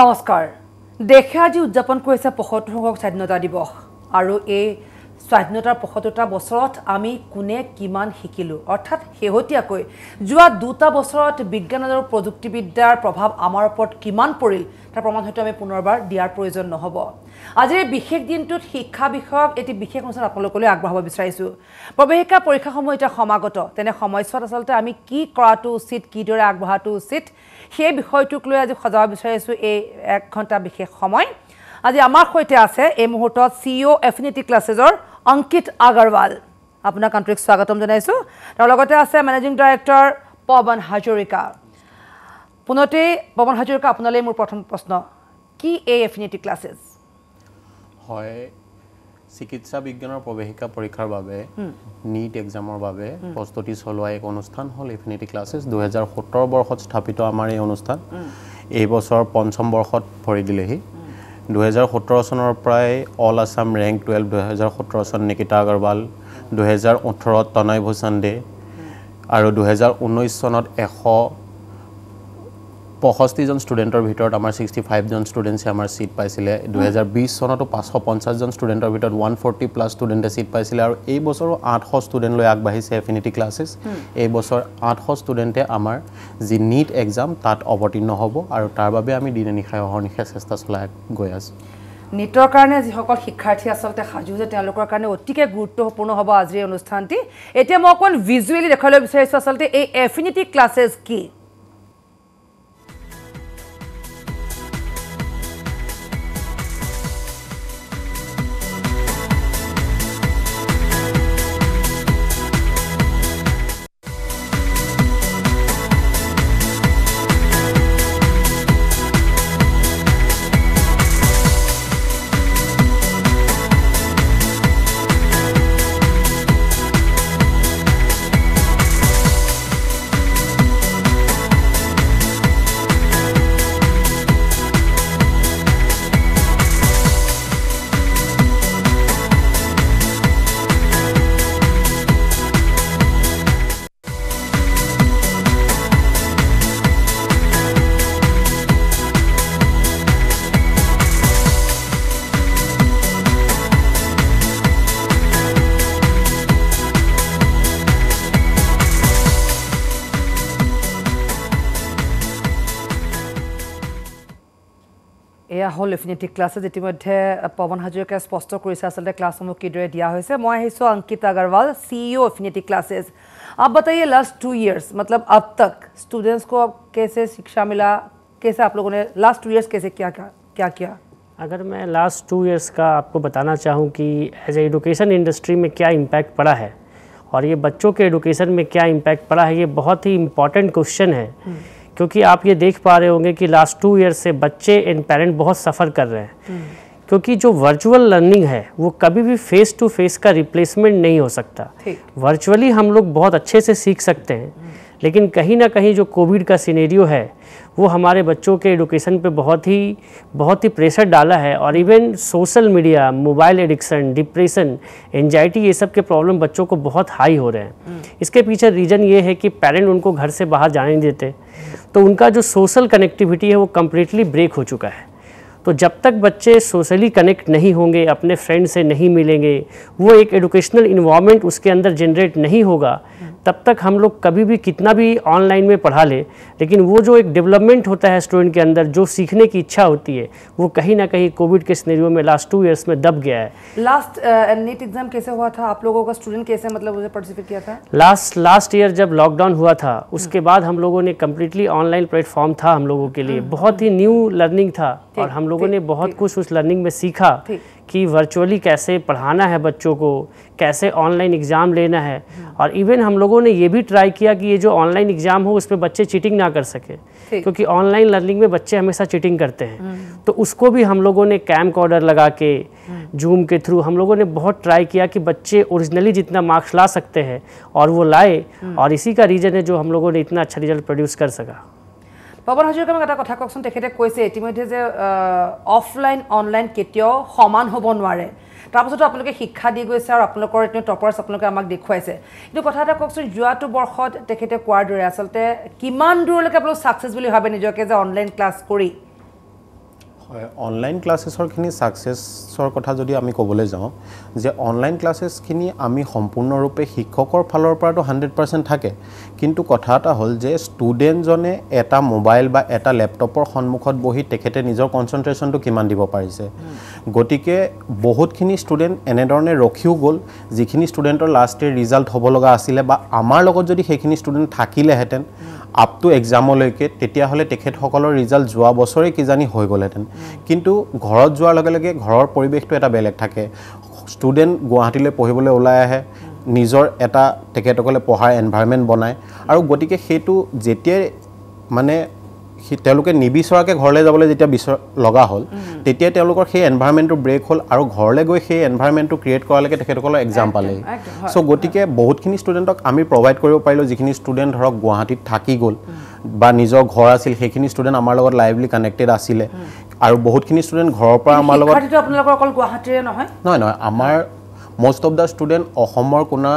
নমস্কাৰ দেশে আজি উদযাপন কৰিছে পঁয়সত্তৰ সংখ্যক স্বাধীনতা দিৱস আৰু এই স্বাধীনতাৰ পঁয়সত্তৰটা বছৰত আমি কোনে কিমান শিকিলোঁ অৰ্থাৎ শেহতীয়াকৈ যোৱা দুটা বছৰত বিজ্ঞান আৰু প্ৰযুক্তিবিদ্যাৰ প্ৰভাৱ আমাৰ ওপৰত কিমান পৰিল তাৰ প্ৰমাণ হয়তো আমি পুনৰবাৰ দিয়াৰ প্ৰয়োজন নহ'ব আজিৰ বিশেষ দিনটোত শিক্ষা বিষয়ক এটি বিশেষ অনুষ্ঠান আপোনালোকলৈ আগবঢ়াব বিচাৰিছোঁ প্ৰৱেশিকা পৰীক্ষাসমূহ এতিয়া সমাগত তেনে সময়ছোৱাত আচলতে আমি কি কৰাটো উচিত কিদৰে আগবঢ়াটো উচিত সেই বিষয়টোক লৈ আজি সজাব বিচাৰিছোঁ এই এক ঘণ্টা বিশেষ সময় আজি আমাৰ সৈতে আছে এই মুহূৰ্তত চি অ' এফিনিটি ক্লাছেজৰ অংকিত আগৰৱাল আপোনাক আন্তৰিক স্বাগতম জনাইছোঁ আৰু লগতে আছে মেনেজিং ডাইৰেক্টৰ পৱন হাজৰিকা পুনতেই পৱন হাজৰিকা আপোনালৈ মোৰ প্ৰথম প্ৰশ্ন কি এই এফিনিটি ক্লাছেছ হয় চিকিৎসা বিজ্ঞানৰ প্ৰৱেশিকা পৰীক্ষাৰ বাবে নীট এক্সামৰ বাবে প্ৰস্তুতি চলোৱা এক অনুষ্ঠান হ'ল ইফিনিটি ক্লাছেছ দুহেজাৰ সোতৰ বৰ্ষত স্থাপিত আমাৰ এই অনুষ্ঠান এই বছৰ পঞ্চম বৰ্ষত ভৰি দিলেহি দুহেজাৰ সোতৰ চনৰ পৰাই অল আছাম ৰেংক টুৱেল্ভ দুহেজাৰ সোতৰ চন নিকিতা আগৰৱাল দুহেজাৰ ওঠৰত তনয় ভূষণ দে আৰু দুহেজাৰ ঊনৈছ চনত এশ পঁয়ষষ্ঠিজন ষ্টুডেণ্টৰ ভিতৰত আমাৰ ছিক্সটি ফাইভজন ষ্টুডেণ্টছে আমাৰ ছিট পাইছিলে দুহেজাৰ বিছ চনতো পাঁচশ পঞ্চাছজন ষ্টুডেণ্টৰ ভিতৰত ওৱান ফৰ্টি প্লাছ ষ্টুডেণ্টে ছিট পাইছিলে আৰু এই বছৰো আঠশ ষ্টুডেণ্টলৈ আগবাঢ়িছে এফিনিটি ক্লাছেছ এই বছৰ আঠশ ষ্টুডেণ্টে আমাৰ যি নীট এক্সাম তাত অৱতীৰ্ণ হ'ব আৰু তাৰ বাবে আমি দিনে নিশাই অহৰ্নিশাই চেষ্টা চলাই গৈ আছোঁ নীটৰ কাৰণে যিসকল শিক্ষাৰ্থী আচলতে সাজু যে তেওঁলোকৰ কাৰণে অতিকে গুৰুত্বপূৰ্ণ হ'ব আজিৰ এই অনুষ্ঠানটি এতিয়া মই অকণমান ভিজুৱেলি দেখুৱাবলৈ বিচাৰিছোঁ আচলতে এই এফিনিটি ক্লাছেছ কি হ'ল ডেফিনেটিভ ক্লাছেছ ইতিমধ্যে পৱন হাজৰিকাই স্পষ্ট কৰিছে क्लास ক্লাছসমূহ कि दिया হৈছে মই আহিছোঁ Ankit Agarwal C E O' Affinity classes आप बताइए लास्ट टू इयर्स मतलब अब तक स्टूडेंट्स को अब कैसे शिक्षा मिला कैसे आप लोगों ने लास्ट टू ईयर्स कैसे क्या क्या क्या किया अगर मैं लास्ट टू ईयर्स का आपको बताना चाहूँ कि एज ए एडुकेशन इंडस्ट्री में क्या इम्पैक्ट पड़ा है और ये बच्चों के एडुकेशन में क्या इम्पैक्ट पड़ा है ये बहुत ही इम्पॉर्टेंट क्वेश्चन है हम्म। क्योंकि आप ये देख पा रहे होंगे कि लास्ट टू ईयर से बच्चे एंड पेरेंट बहुत सफ़र कर रहे हैं हम्म। क्योंकि जो वर्चुअल लर्निंग है वो कभी भी फेस टू फेस का रिप्लेसमेंट नहीं हो सकता वर्चुअली हम लोग बहुत अच्छे से सीख सकते हैं हम्म। लेकिन कहीं ना कहीं जो कोविड का सीनेरियो है वो हमारे बच्चों के एडुकेशन पे बहुत ही बहुत ही प्रेशर डाला है और even social media mobile addiction depression anxiety ये सब के प्रॉब्लम बच्चों को बहुत हाई हो रहे हैं हम्म। इसके पीछे रीज़न ये है कि पेरेंट उनको घर से बाहर जाने नहीं देते तो उनका जो सोशल कनेक्टिविटी है वो कम्प्लीटली ब्रेक हो चुका है तो जब तक बच्चे सोशली कनेक्ट नहीं होंगे अपने फ्रेंड से नहीं मिलेंगे वो एक एडुकेशनल इन्वामेंट उसके अंदर जनरेट नहीं होगा तब तक हम लोग कभी भी कितना भी ऑनलाइन में पढ़ा लें लेकिन वो जो एक डेवलपमेंट होता है स्टूडेंट के अंदर जो सीखने की इच्छा होती है वो कहीं ना कहीं कोविड के स्नेरियो में लास्ट टू ईयर्स में दब गया है लास्ट नेट एग्जाम कैसे हुआ था आप लोगों का स्टूडेंट कैसे मतलब उसे पार्टिसिपेट किया था लास्ट लास्ट ईयर जब लॉकडाउन हुआ था हम्म। उसके बाद हम लोगों ने कम्प्लीटली ऑनलाइन प्लेटफॉर्म था हम लोगों के लिए हम्म, बहुत ही न्यू हम्म। लर्निंग था और हम लोगों ने बहुत कुछ उस लर्निंग में सीखा कि वर्चुअली कैसे पढ़ाना है बच्चों को कैसे ऑनलाइन एग्ज़ाम लेना है और इवन हम लोगों ने ये भी ट्राई किया कि ये जो ऑनलाइन एग्ज़ाम हो उस पर बच्चे चीटिंग ना कर सके क्योंकि ऑनलाइन लर्निंग में बच्चे हमेशा चीटिंग करते हैं हम्म। तो उसको भी हम लोगों ने कैम्प ऑर्डर लगा के जूम हम्म। के थ्रू हम लोगों ने बहुत ट्राई किया कि बच्चे ओरिजिनली जितना मार्क्स ला सकते हैं और वो लाए हम्म। और इसी का रीज़न है जो हम लोगों ने इतना अच्छा रिजल्ट प्रोड्यूस कर सका পৱন হাজৰিকা মোক এটা কথা কওকচোন তেখেতে কৈছে ইতিমধ্যে যে অফলাইন অনলাইন কেতিয়াও সমান হ'ব নোৱাৰে তাৰপাছতো আপোনালোকে শিক্ষা দি গৈছে আৰু আপোনালোকৰ এতিয়া টপাৰ্ছ আপোনালোকে আমাক দেখুৱাইছে কিন্তু কথা এটা কওকচোন যোৱাটো বৰ্ষত তেখেতে কোৱাৰ দৰে আচলতে কিমান দূৰলৈকে আপোনালোক ছাকচেছ বুলি ভাবে নিজকে যে অনলাইন ক্লাছ কৰি হয় অনলাইন ক্লাছেছৰখিনি ছাকচেছৰ কথা যদি আমি ক'বলৈ যাওঁ যে অনলাইন ক্লাছেছখিনি আমি সম্পূৰ্ণৰূপে শিক্ষকৰ ফালৰ পৰাতো হাণ্ড্ৰেড পাৰ্চেণ্ট থাকে কিন্তু কথা এটা হ'ল যে ষ্টুডেণ্টজনে এটা মোবাইল বা এটা লেপটপৰ সন্মুখত বহি তেখেতে নিজৰ কনচেনট্ৰেশ্যনটো কিমান দিব পাৰিছে গতিকে বহুতখিনি ষ্টুডেণ্ট এনেধৰণে ৰখিও গ'ল যিখিনি ষ্টুডেণ্টৰ লাষ্ট ইয়েৰ ৰিজাল্ট হ'ব লগা আছিলে বা আমাৰ লগত যদি সেইখিনি ষ্টুডেণ্ট থাকিলেহেঁতেন আপ টু এক্সামলৈকে তেতিয়াহ'লে তেখেতসকলৰ ৰিজাল্ট যোৱা বছৰে কিজানি হৈ গ'লহেঁতেন কিন্তু ঘৰত যোৱাৰ লগে লগে ঘৰৰ পৰিৱেশটো এটা বেলেগ থাকে ষ্টুডেণ্ট গুৱাহাটীলৈ পঢ়িবলৈ ওলাই আহে নিজৰ এটা তেখেতসকলে পঢ়াৰ এনভাইৰমেণ্ট বনায় আৰু গতিকে সেইটো যেতিয়াই মানে তেওঁলোকে নিবিচৰাকৈ ঘৰলৈ যাবলৈ যেতিয়া বিচৰা লগা হ'ল তেতিয়া তেওঁলোকৰ সেই এনভাইৰমেণ্টটো ব্ৰেক হ'ল আৰু ঘৰলৈ গৈ সেই এনভাইৰমেণ্টটো ক্ৰিয়েট কৰালৈকে তেখেতসকলৰ এক্সাম পালেহি চ' গতিকে বহুতখিনি ষ্টুডেণ্টক আমি প্ৰভাইড কৰিব পাৰিলোঁ যিখিনি ষ্টুডেণ্ট ধৰক গুৱাহাটীত থাকি গ'ল বা নিজৰ ঘৰ আছিল সেইখিনি ষ্টুডেণ্ট আমাৰ লগত লাইভলি কানেক্টেড আছিলে আৰু বহুতখিনি ষ্টুডেণ্ট ঘৰৰ পৰা আমাৰ লগত নহয় নহয় আমাৰ মষ্ট অফ দ্য ষ্টুডেণ্ট অসমৰ কোনা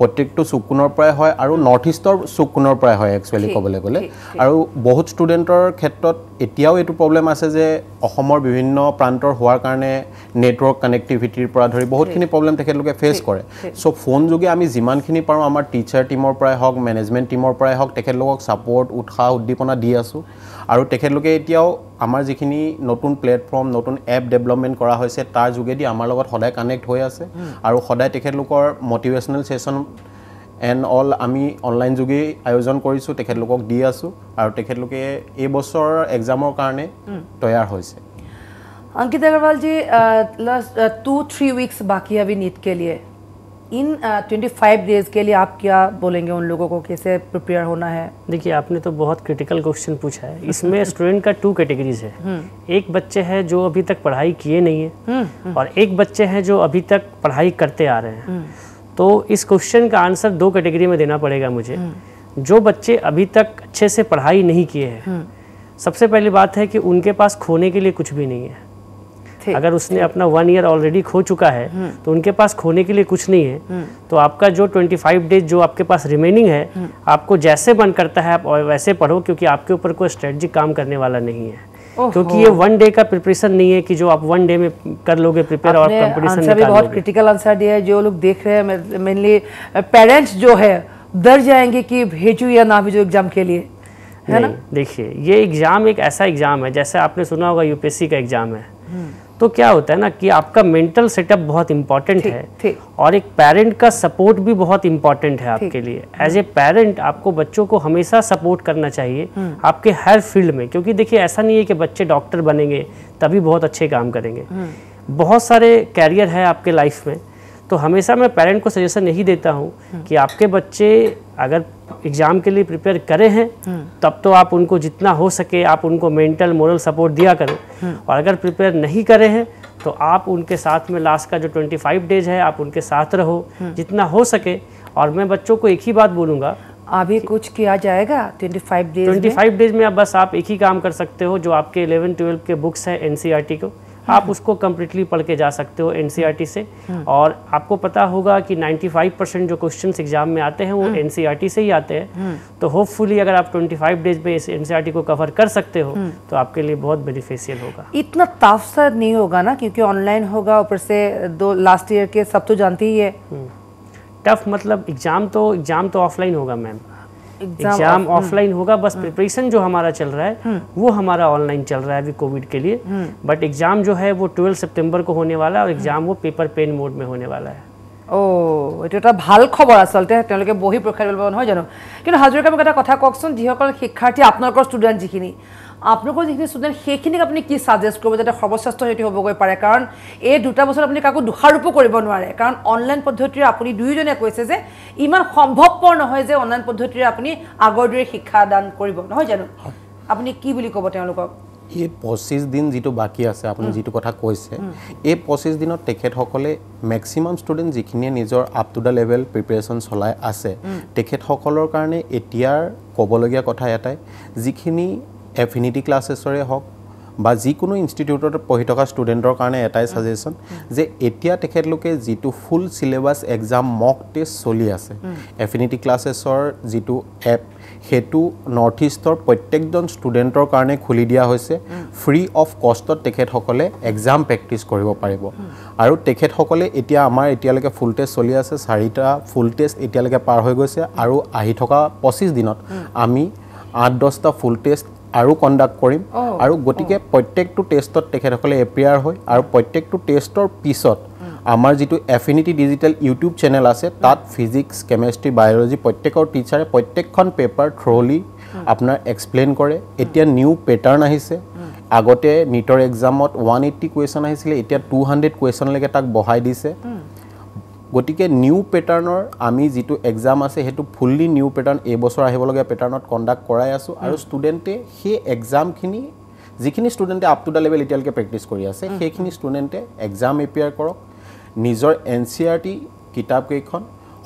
প্ৰত্যেকটো চুকোণৰ পৰাই হয় আৰু নৰ্থ ইষ্টৰ চুকোণৰ পৰাই হয় একচুৱেলি ক'বলৈ গ'লে আৰু বহুত ষ্টুডেণ্টৰ ক্ষেত্ৰত এতিয়াও এইটো প্ৰব্লেম আছে যে অসমৰ বিভিন্ন প্ৰান্তৰ হোৱাৰ কাৰণে নেটৱৰ্ক কানেক্টিভিটিৰ পৰা ধৰি বহুতখিনি প্ৰব্লেম তেখেতলোকে ফেচ কৰে চ' ফোন যোগে আমি যিমানখিনি পাৰোঁ আমাৰ টিচাৰ টীমৰ পৰাই হওক মেনেজমেণ্ট টীমৰ পৰাই হওক তেখেতলোকক ছাপৰ্ট উৎসাহ উদ্দীপনা দি আছোঁ আৰু তেখেতলোকে এতিয়াও আমাৰ যিখিনি নতুন প্লেটফৰ্ম নতুন এপ ডেভেলপমেণ্ট কৰা হৈছে তাৰ যোগেদি আমাৰ লগত সদায় কানেক্ট হৈ আছে আৰু সদায় তেখেতলোকৰ মটিভেশ্যনেল ছেশ্যন এণ্ড অল আমি অনলাইন যোগেই আয়োজন কৰিছোঁ তেখেতলোকক দি আছোঁ আৰু তেখেতলোকে এই বছৰৰ এক্সামৰ কাৰণে তৈয়াৰ হৈছে অংকিত আগৰৱালজী লাষ্ট টু থ্ৰী উইক্স বাকী আমি নীট কে इन ट्वेंटी फाइव डेज़ के लिए आप क्या बोलेंगे उन लोगों को कैसे प्रिपेयर होना है देखिए आपने तो बहुत क्रिटिकल क्वेश्चन पूछा है इसमें स्टूडेंट का टू कैटेगरीज है हम्म। एक बच्चे हैं जो अभी तक पढ़ाई किए नहीं है हम्म, हम्म। और एक बच्चे हैं जो अभी तक पढ़ाई करते आ रहे हैं तो इस क्वेश्चन का आंसर दो कैटेगरी में देना पड़ेगा मुझे जो बच्चे अभी तक अच्छे से पढ़ाई नहीं किए हैं सबसे पहली बात है कि उनके पास खोने के लिए कुछ भी नहीं है अगर उसने अपना वन ईयर ऑलरेडी खो चुका है हम्म। तो उनके पास खोने के लिए कुछ नहीं है हम्म। तो आपका जो 25 डेज जो आपके पास रिमेनिंग है हम्म। आपको जैसे मन करता है आप वैसे पढ़ो क्योंकि आपके ऊपर कोई स्ट्रेटजी काम करने वाला नहीं है क्योंकि ये वन डे का प्रिपरेशन नहीं है कि जो आप वन डे में कर लोगे प्रिपेयर और कंपटीशन भी बहुत क्रिटिकल आंसर दिया है जो लोग देख रहे हैं मेनली पेरेंट्स uh, जो है डर जाएंगे कि भेजू या ना भेजू एग्जाम के लिए है ना देखिए ये एग्ज़ाम एक ऐसा एग्ज़ाम है जैसे आपने सुना होगा यूपीएससी का एग्ज़ाम है तो क्या होता है ना कि आपका मेंटल सेटअप बहुत इम्पॉर्टेंट है ठीक. और एक पेरेंट का सपोर्ट भी बहुत इम्पॉर्टेंट है आपके लिए एज ए पेरेंट आपको बच्चों को हमेशा सपोर्ट करना चाहिए हम्म। आपके हर फील्ड में क्योंकि देखिए ऐसा नहीं है कि बच्चे डॉक्टर बनेंगे तभी बहुत अच्छे काम करेंगे हम्म। बहुत सारे कैरियर है आपके लाइफ में तो हमेशा मैं पेरेंट को सजेशन यही देता हूँ हम्म। कि आपके बच्चे अगर एग्ज़ाम के लिए प्रिपेयर करें हैं हम्म। तब तो आप उनको जितना हो सके आप उनको मेंटल मोरल सपोर्ट दिया करें हम्म। और अगर प्रिपेयर नहीं करें हैं तो आप उनके साथ में लास्ट का जो 25 डेज है आप उनके साथ रहो जितना हो सके और मैं बच्चों को एक ही बात बोलूँगा अभी कुछ किया जाएगा 25 डेज 25 डेज में आप बस आप एक ही काम कर सकते हो जो आपके 11 12 के बुक्स हैं एन e को आप उसको कम्प्लीटली पढ़ के जा सकते हो एन e से हाँ। और आपको पता होगा कि 95 परसेंट जो क्वेश्चन एग्जाम में आते हैं वो एन हाँ। e से ही आते हैं हाँ। तो होपफुली अगर आप 25 डेज में इस एन e को कवर कर सकते हो तो आपके लिए बहुत बेनिफिशियल होगा इतना ताफसर नहीं होगा ना क्योंकि ऑनलाइन होगा ऊपर से दो लास्ट ईयर के सब तो जानते ही है टफ हम्म। मतलब एग्जाम तो एग्जाम तो ऑफलाइन होगा मैम एग्जाम ऑफलाइन होगा बस प्रिपरेशन हम्म। जो हमारा चल रहा है हम्म। वो हमारा ऑनलाइन चल रहा है अभी कोविड के लिए बट एग्जाम हम्म। जो है वो ट्वेल्व सेप्टेम्बर को होने वाला है और एग्जाम वो पेपर पेन मोड में होने वाला है ओ এইটো এটা ভাল খবৰ আচলতে তেওঁলোকে বহি পৰীক্ষা দিব নহয় জানো কিন্তু হাজৰিকা মোক এটা কথা কওকচোন যিসকল আপোনালোকৰ যিখিনি ষ্টুডেণ্ট সেইখিনিক আপুনি কি ছাজেষ্ট কৰিব যাতে সৰ্বশ্ৰেষ্ঠ সেইটো হ'বগৈ পাৰে কাৰণ এই দুটা বছৰত আপুনি কাকো দোষাৰোপো কৰিব নোৱাৰে কাৰণ অনলাইন পদ্ধতিৰে আপুনি দুয়োজনে কৈছে যে ইমান সম্ভৱপৰ নহয় যে অনলাইন পদ্ধতিৰে আপুনি আগৰ দৰে শিক্ষাদান কৰিব নহয় জানো আপুনি কি বুলি ক'ব তেওঁলোকক এই পঁচিছ দিন যিটো বাকী আছে আপুনি যিটো কথা কৈছে এই পঁচিছ দিনত তেখেতসকলে মেক্সিমাম ষ্টুডেণ্ট যিখিনিয়ে নিজৰ up to the level preparation চলাই আছে তেখেতসকলৰ কাৰণে এতিয়াৰ ক'বলগীয়া কথা এটাই যিখিনি এফিনিটি ক্লাছেছৰে হওক বা যিকোনো ইনষ্টিটিউটত পঢ়ি থকা ষ্টুডেণ্টৰ কাৰণে এটাই ছাজেশ্যন যে এতিয়া তেখেতলোকে যিটো full syllabus exam mock test চলি আছে এফিনিটি ক্লাছেছৰ যিটো এপ সেইটো নৰ্থ ইষ্টৰ প্ৰত্যেকজন ষ্টুডেণ্টৰ কাৰণে খুলি দিয়া হৈছে ফ্ৰী অফ কষ্টত তেখেতসকলে এক্সাম প্ৰেক্টিচ কৰিব পাৰিব আৰু তেখেতসকলে এতিয়া আমাৰ এতিয়ালৈকে ফুল টেষ্ট চলি আছে চাৰিটা ফুল টেষ্ট এতিয়ালৈকে পাৰ হৈ গৈছে আৰু আহি থকা পঁচিছ দিনত আমি আঠ দহটা ফুল টেষ্ট আৰু কণ্ডাক্ট কৰিম আৰু গতিকে প্ৰত্যেকটো টেষ্টত তেখেতসকলে এপিয়াৰ হয় আৰু প্ৰত্যেকটো টেষ্টৰ পিছত আমাৰ যিটো এফিনিটি ডিজিটেল ইউটিউব চেনেল আছে তাত ফিজিক্স কেমেষ্ট্ৰি বায়'লজি প্ৰত্যেকৰ টিচাৰে প্ৰত্যেকখন পেপাৰ থ্ৰ'লি আপোনাৰ এক্সপ্লেইন কৰে এতিয়া নিউ পেটাৰ্ণ আহিছে আগতে নীটৰ এক্সামত ওৱান এইটটি কুৱেশ্যন আহিছিলে এতিয়া টু হাণ্ড্ৰেড কুৱেশ্যনলৈকে তাক বঢ়াই দিছে গতিকে নিউ পেটাৰ্ণৰ আমি যিটো এক্সাম আছে সেইটো ফুল্লি নিউ পেটাৰ্ণ এইবছৰ আহিবলগীয়া পেটাৰ্ণত কণ্ডাক্ট কৰাই আছোঁ আৰু ষ্টুডেণ্টে সেই এক্সামখিনি যিখিনি ষ্টুডেণ্টে আপ টু দ্য লেভেল এতিয়ালৈকে প্ৰেক্টিচ কৰি আছে সেইখিনি ষ্টুডেণ্টে এক্সাম এপিয়াৰ কৰক নিজৰ N C R e T কিতাপকেইখন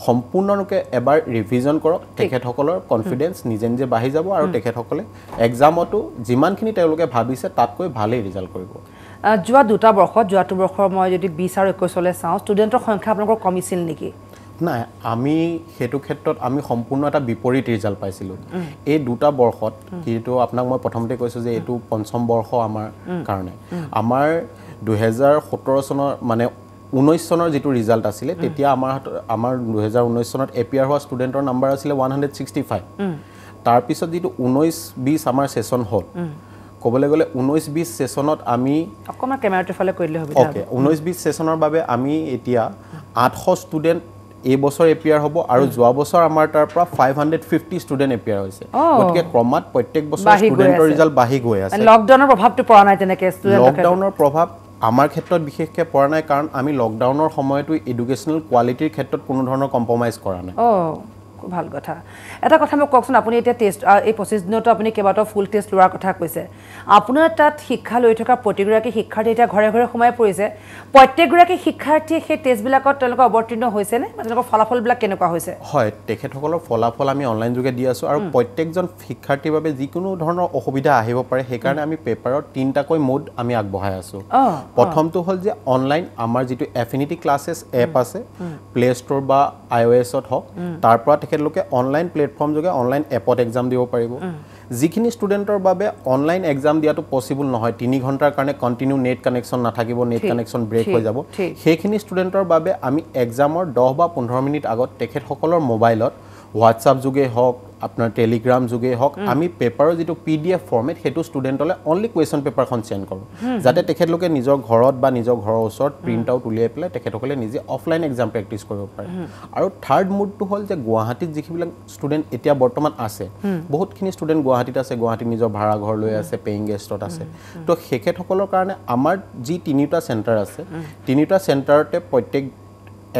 সম্পূৰ্ণৰূপে এবাৰ ৰিভিজন কৰক তেখেতসকলৰ কনফিডেঞ্চ নিজে নিজে বাঢ়ি যাব আৰু তেখেতসকলে এক্সামতো যিমানখিনি তেওঁলোকে ভাবিছে তাতকৈ ভালেই ৰিজাল্ট কৰিব যোৱা দুটা বৰ্ষত যোৱাটো বৰ্ষৰ মই যদি বিছ আৰু একৈছলৈ চাওঁ ষ্টুডেণ্টৰ সংখ্যা আপোনালোকৰ কমিছিল নেকি নাই আমি সেইটো ক্ষেত্ৰত আমি সম্পূৰ্ণ এটা বিপৰীত ৰিজাল্ট পাইছিলোঁ এই দুটা বৰ্ষত যিহেতু আপোনাক মই প্ৰথমতে কৈছোঁ যে এইটো পঞ্চম বৰ্ষ আমাৰ কাৰণে আমাৰ দুহেজাৰ সোতৰ চনৰ মানে ঊনৈছ চনৰ যিটো ৰিজাল্ট আছিলে তেতিয়া আমাৰ হাতত আমাৰ দুহেজাৰ ঊনৈছ চনত এপিয়াৰ হোৱা ষ্টুডেণ্টৰ নাম্বাৰ আছিলে ওৱান হাণ্ড্ৰেড ছিক্সটি ফাইভ তাৰপিছত যিটো ঊনৈছ বিছ আমাৰ ছেশ্যন হ'ল ক'বলৈ গ'লে ঊনৈছ বিছ ছেশ্যনত আমি অকণমান কেমেৰাটোৰ ফালে কৰিলে হ'ব অ'কে ঊনৈছ বিছ ছেশ্যনৰ বাবে আমি এতিয়া আঠশ ষ্টুডেণ্ট এই বছৰ এপিয়াৰ হ'ব আৰু যোৱা বছৰ আমাৰ তাৰ পৰা ফাইভ হাণ্ড্ৰেড ফিফটি হৈছে গতিকে ক্ৰমাত প্ৰত্যেক বছৰ ষ্টুডেণ্টৰ ৰিজাল্ট বাঢ়ি গৈ আছে লকডাউনৰ প্ৰভাৱটো পৰা নাই তেনেকৈ লকডাউনৰ প্ৰভাৱ আমাৰ ক্ষেত্ৰত বিশেষকৈ পৰা নাই কাৰণ আমি লকডাউনৰ সময়তো এডুকেশ্যনেল কোৱালিটিৰ ক্ষেত্ৰত কোনো ধৰণৰ কম্প্ৰমাইজ কৰা নাই ভাল কথা এটা কথা মোক কওকচোন আপুনি এতিয়া টেষ্ট এই পঁচিছ দিনতো আপুনি কেইবাটাও ফুল টেষ্ট লোৱাৰ কথা কৈছে আপোনাৰ তাত শিক্ষা লৈ থকা প্ৰতিগৰাকী শিক্ষাৰ্থী এতিয়া ঘৰে ঘৰে সোমাই পৰিছে প্ৰত্যেকগৰাকী শিক্ষাৰ্থীয়ে সেই টেষ্টবিলাকত তেওঁলোকে অৱতীৰ্ণ হৈছেনে বা তেওঁলোকৰ ফলাফলবিলাক কেনেকুৱা হৈছে হয় তেখেতসকলৰ ফলাফল আমি অনলাইন যোগে দি আছোঁ আৰু প্ৰত্যেকজন শিক্ষাৰ্থীৰ বাবে যিকোনো ধৰণৰ অসুবিধা আহিব পাৰে সেইকাৰণে আমি পেপাৰৰ তিনিটাকৈ মুড আমি আগবঢ়াই আছোঁ প্ৰথমটো হ'ল যে অনলাইন আমাৰ যিটো এফিনিটি ক্লাছেছ এপ আছে প্লে ষ্ট'ৰ বা আই অ' এছত হওক তাৰ পৰা তেখেতলোকে অনলাইন প্লেটফৰ্মযোগে অনলাইন এপত এক্সাম দিব পাৰিব যিখিনি ষ্টুডেণ্টৰ বাবে অনলাইন এক্সাম দিয়াটো পচিবল নহয় তিনি ঘণ্টাৰ কাৰণে কণ্টিনিউ নেট কানেকশ্যন নাথাকিব নেট কানেকশ্যন ব্ৰেক হৈ যাব সেইখিনি ষ্টুডেণ্টৰ বাবে আমি এক্সামৰ দহ বা পোন্ধৰ মিনিট আগত তেখেতসকলৰ মোবাইলত হোৱাটছআপ যোগে হওক আপোনাৰ টেলিগ্ৰাম যোগে হওক আমি পেপাৰৰ যিটো পি ডি এফ ফৰ্মেট সেইটো ষ্টুডেণ্টলৈ অনলি কুৱেশ্যন পেপাৰখন চেণ্ড কৰোঁ যাতে তেখেতলোকে নিজৰ ঘৰত বা নিজৰ ঘৰৰ ওচৰত প্ৰিণ্ট আউট উলিয়াই পেলাই তেখেতসকলে নিজে অফলাইন এক্সাম প্ৰেক্টিছ কৰিব পাৰে আৰু থাৰ্ড মুডটো হ'ল যে গুৱাহাটীত যিবিলাক ষ্টুডেণ্ট এতিয়া বৰ্তমান আছে বহুতখিনি ষ্টুডেণ্ট গুৱাহাটীত আছে গুৱাহাটীত নিজৰ ভাড়াঘৰ লৈ আছে পেয়িং গেষ্টত আছে ত' তেখেতসকলৰ কাৰণে আমাৰ যি তিনিওটা চেণ্টাৰ আছে তিনিওটা চেণ্টাৰতে প্ৰত্যেক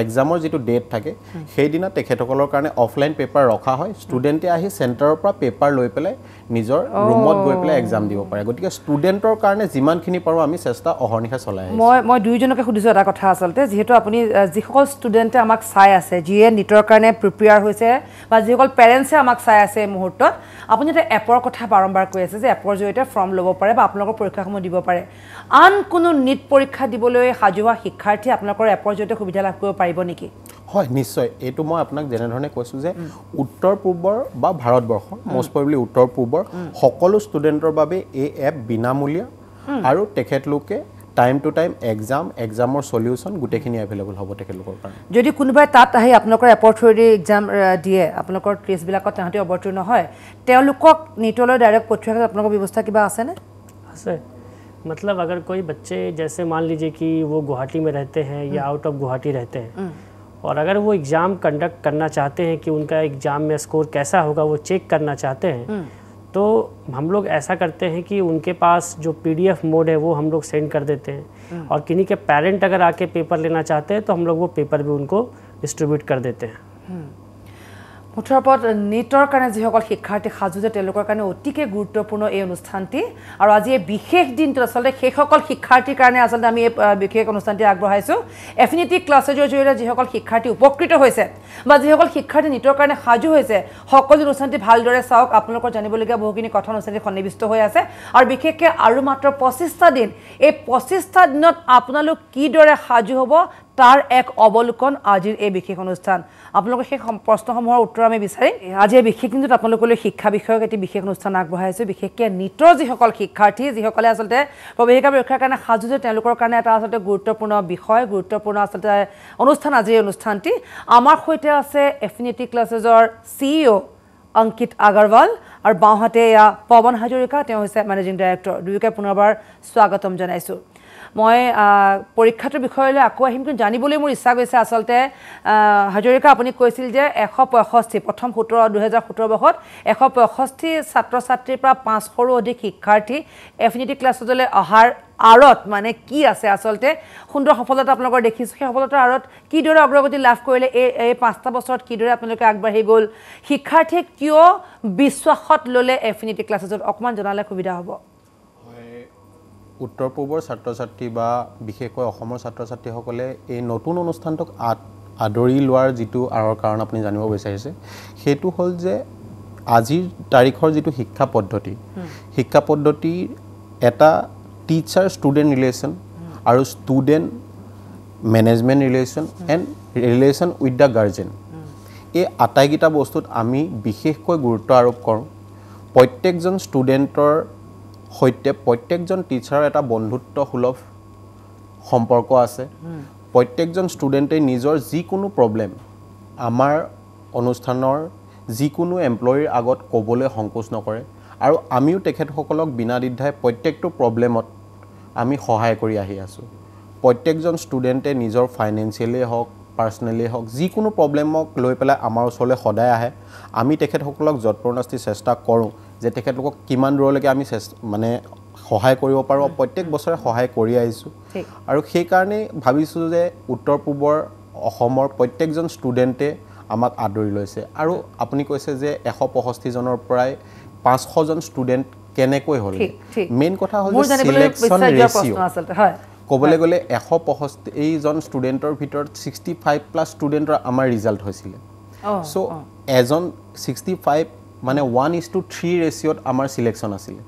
এক্সামৰ যিটো ডেট থাকে সেইদিনা তেখেতসকলৰ কাৰণে অফলাইন পেপাৰ ৰখা হয় ষ্টুডেণ্টে আহি চেণ্টাৰৰ পৰা পেপাৰ লৈ পেলাই নিজৰ ৰুমত গৈ পেলাই এক্সাম দিব পাৰে গতিকে ষ্টুডেণ্টৰ কাৰণে যিমানখিনি পাৰোঁ আমি চেষ্টা অহৰ্নিশে চলাই মই মই দুয়োজনকে সুধিছোঁ এটা কথা আচলতে যিহেতু আপুনি যিসকল ষ্টুডেণ্টে আমাক চাই আছে যিয়ে নীটৰ কাৰণে প্ৰিপেয়াৰ হৈছে বা যিসকল পেৰেণ্টছে আমাক চাই আছে এই মুহূৰ্তত আপুনি এটা এপৰ কথা বাৰম্বাৰ কৈ আছে যে এপৰ জৰিয়তে ফৰ্ম ল'ব পাৰে বা আপোনালোকৰ পৰীক্ষাসমূহ দিব পাৰে আন কোনো নীট পৰীক্ষা দিবলৈ সাজু হোৱা শিক্ষাৰ্থী আপোনালোকৰ এপৰ জৰিয়তে সুবিধা লাভ কৰিব পাৰিব নেকি হয় নিশ্চয় এইটো মই আপোনাক যেনেধৰণে কৈছোঁ যে উত্তৰ পূবৰ বা ভাৰতবৰ্ষৰ মষ্ট প্ৰবলি উত্তৰ পূবৰ সকলো ষ্টুডেণ্টৰ বাবে এই এপ বিনামূলীয়া আৰু তেখেতলোকে time to time exam exam solution गोटेखी एवेलेबल हम जो क्या तक आपलोर एपर थ्रुएद एग्जाम दिए अपर टेस्ट बिल्कुल अवतीर्ण है नीटल डायरेक्ट पठिया व्यवस्था क्या आसे मतलब अगर कोई बच्चे जैसे मान लीजिए कि वो गुवाहाटी में रहते हैं या आउट हम्म। ऑफ गुवाहाटी रहते हैं हम्म। और अगर वो एग्ज़ाम कंडक्ट करना चाहते हैं कि उनका एग्ज़ाम में स्कोर कैसा होगा वो चेक करना चाहते हैं हम्म। तो हम लोग ऐसा करते हैं कि उनके पास जो पीडीएफ मोड है वो हम लोग सेंड कर देते हैं हम्म। और किन्हीं के पेरेंट अगर आके पेपर लेना चाहते हैं तो हम लोग वो पेपर भी उनको डिस्ट्रीब्यूट कर देते हैं हम्म। মুঠৰ ওপৰত নীটৰ কাৰণে যিসকল শিক্ষাৰ্থী সাজু যে তেওঁলোকৰ কাৰণে অতিকে গুৰুত্বপূৰ্ণ এই অনুষ্ঠানটি আৰু আজি এই বিশেষ দিনটোত আচলতে সেইসকল শিক্ষাৰ্থীৰ কাৰণে আচলতে আমি এই বিশেষ অনুষ্ঠানটি আগবঢ়াইছোঁ এফিনিটি ক্লাছেজৰ জৰিয়তে যিসকল শিক্ষাৰ্থী উপকৃত হৈছে বা যিসকল শিক্ষাৰ্থী নীটৰ কাৰণে সাজু হৈছে সকলো অনুষ্ঠানটি ভালদৰে চাওক আপোনালোকৰ জানিবলগীয়া বহুখিনি কথা অনুষ্ঠানটি সন্নিৱিষ্ট হৈ আছে আৰু বিশেষকৈ আৰু মাত্ৰ পঁচিছটা দিন এই পঁচিছটা দিনত আপোনালোক কিদৰে সাজু হ'ব তার এক অবলোকন আজির এই বিশেষ অনুষ্ঠান আপনাদের সেই প্রশ্নসমূহ উত্তর আমি বিচারিম আজ এই বিশেষ কিন্তু আপনাদের শিক্ষা বিষয়ক একটি বিশেষ অনুষ্ঠান আগবাইছো বিশেষকে নিটর যখন শিক্ষার্থী যখন আসলে প্রবেশিকা পরীক্ষার কারণে সাজু যে কারণে একটা আসলে গুরুত্বপূর্ণ বিষয় গুরুত্বপূর্ণ আসলে অনুষ্ঠান আজির অনুষ্ঠানটি আমার সহ আছে এফিনিটি ক্লাসেজর সিইও অঙ্কিত আগরওয়াল আর বাঁহাতে এয়া পবন হাজরিকা হচ্ছে ম্যানেজিং ডাইরেক্টর দুয়োকে পুনর্বার স্বাগতম জানাইছো মই পৰীক্ষাটোৰ বিষয়লৈ আকৌ আহিম কিন্তু জানিবলৈ মোৰ ইচ্ছা গৈছে আচলতে হাজৰিকা আপুনি কৈছিল যে এশ পঁয়ষষ্ঠি প্ৰথম সোতৰ দুহেজাৰ সোতৰ বৰ্ষত এশ পঁয়ষষ্ঠি ছাত্ৰ ছাত্ৰীৰ পৰা পাঁচশৰো অধিক শিক্ষাৰ্থী এফিনিটি ক্লাছলৈ অহাৰ আঁৰত মানে কি আছে আচলতে সুন্দৰ সফলতা আপোনালোকৰ দেখিছোঁ সেই সফলতাৰ আঁৰত কিদৰে অগ্ৰগতি লাভ কৰিলে এই এই পাঁচটা বছৰত কিদৰে আপোনালোকে আগবাঢ়ি গ'ল শিক্ষাৰ্থীয়ে কিয় বিশ্বাসত ল'লে এফিনিটি ক্লাছেছত অকণমান জনালে সুবিধা হ'ব উত্তৰ পূবৰ ছাত্ৰ ছাত্ৰী বা বিশেষকৈ অসমৰ ছাত্ৰ ছাত্ৰীসকলে এই নতুন অনুষ্ঠানটোক আ আদৰি লোৱাৰ যিটো আঁৰৰ কাৰণ আপুনি জানিব বিচাৰিছে সেইটো হ'ল যে আজিৰ তাৰিখৰ যিটো শিক্ষা পদ্ধতি শিক্ষা পদ্ধতি এটা টিচাৰ ষ্টুডেণ্ট ৰিলেশ্যন আৰু student management relation and relation with the guardian এই আটাইকেইটা বস্তুত আমি বিশেষকৈ গুৰুত্ব আৰোপ কৰোঁ প্ৰত্যেকজন ষ্টুডেণ্টৰ সৈতে প্ৰত্যেকজন টিচাৰৰ এটা বন্ধুত্ব সুলভ সম্পৰ্ক আছে প্ৰত্যেকজন ষ্টুডেণ্টে নিজৰ যিকোনো প্ৰব্লেম আমাৰ অনুষ্ঠানৰ যিকোনো এমপ্লয়ীৰ আগত ক'বলৈ সংকোচ নকৰে আৰু আমিও তেখেতসকলক বিনা দ্বিধাই প্ৰত্যেকটো প্ৰব্লেমত আমি সহায় কৰি আহি আছোঁ প্ৰত্যেকজন ষ্টুডেণ্টে নিজৰ ফাইনেন্সিয়েলেই হওক পাৰ্চনেলিয়ে হওক যিকোনো প্ৰব্লেমক লৈ পেলাই আমাৰ ওচৰলৈ সদায় আহে আমি তেখেতসকলক যৎপৰণাস্তি চেষ্টা কৰোঁ যে তেখেতলোকক কিমান দূৰলৈকে আমি মানে সহায় কৰিব পাৰোঁ প্ৰত্যেক বছৰে সহায় কৰি আহিছোঁ আৰু সেইকাৰণেই ভাবিছোঁ যে উত্তৰ পূবৰ অসমৰ প্ৰত্যেকজন ষ্টুডেণ্টে আমাক আদৰি লৈছে আৰু আপুনি কৈছে যে এশ পঁষষ্ঠিজনৰ পৰাই পাঁচশজন ষ্টুডেণ্ট কেনেকৈ হ'ল মেইন কথা হ'ল ছিলেকশ্যন ৰেচিঅ' ক'বলৈ গ'লে এশ পঁষষ্ঠি এইজন ষ্টুডেণ্টৰ ভিতৰত ছিক্সটি ফাইভ প্লাছ ষ্টুডেণ্টৰ আমাৰ ৰিজাল্ট হৈছিলে চ' এজন ছিক্সটি ফাইভ মানে ওৱান ইজ টু থ্ৰী ৰেচিঅ'ত আমাৰ চিলেকশ্যন আছিলে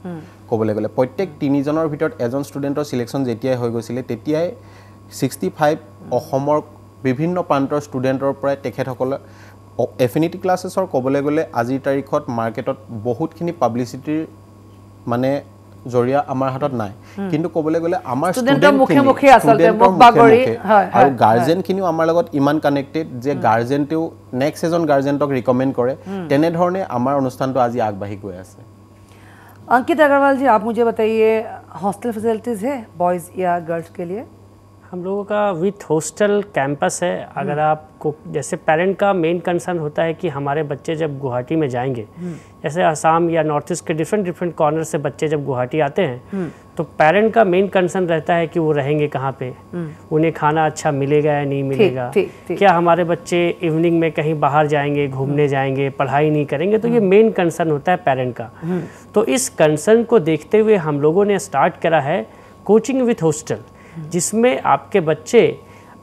ক'বলৈ গ'লে প্ৰত্যেক তিনিজনৰ ভিতৰত এজন ষ্টুডেণ্টৰ চিলেকশ্যন যেতিয়াই হৈ গৈছিলে তেতিয়াই ছিক্সটি ফাইভ অসমৰ বিভিন্ন প্ৰান্তৰ ষ্টুডেণ্টৰ পৰাই তেখেতসকলে এফিনিটি ক্লাছেছৰ ক'বলৈ গ'লে আজিৰ তাৰিখত মাৰ্কেটত বহুতখিনি পাব্লিচিটিৰ মানে জৰিয়া আমাৰ হাতত নাই কিন্তু ক'বলৈ গ'লে আমাৰ আৰু গাৰ্জেনখিনিও আমাৰ লগত ইমান কানেক্টেড যে গাৰ্জেনটো নেক্সট এজন গাৰ্জেনক ৰিকমেণ্ড কৰে তেনেধৰণে আমাৰ অনুষ্ঠানটো আজি আগবাঢ়ি গৈ আছে অংকিত আগৰৱালজী আপ মুজে বতাইয়ে হোষ্টেল ফেচিলিটিজ হে বয়জ ইয়াৰ গাৰ্লছ কে লিয়ে हम लोगों का विथ हॉस्टल कैंपस है अगर हम्म। आपको जैसे पेरेंट का मेन कंसर्न होता है कि हमारे बच्चे जब गुवाहाटी में जाएंगे हम्म। जैसे असम या नॉर्थ ईस्ट के डिफरेंट डिफरेंट कॉर्नर से बच्चे जब गुवाहाटी आते हैं हम्म। तो पेरेंट का मेन कंसर्न रहता है कि वो रहेंगे कहाँ पे उन्हें खाना अच्छा मिलेगा या नहीं मिलेगा थी, थी, थी। क्या हमारे बच्चे इवनिंग में कहीं बाहर जाएंगे घूमने जाएंगे पढ़ाई नहीं करेंगे तो ये मेन कंसर्न होता है पेरेंट का तो इस कंसर्न को देखते हुए हम लोगों ने स्टार्ट करा है कोचिंग विथ हॉस्टल जिसमें आपके बच्चे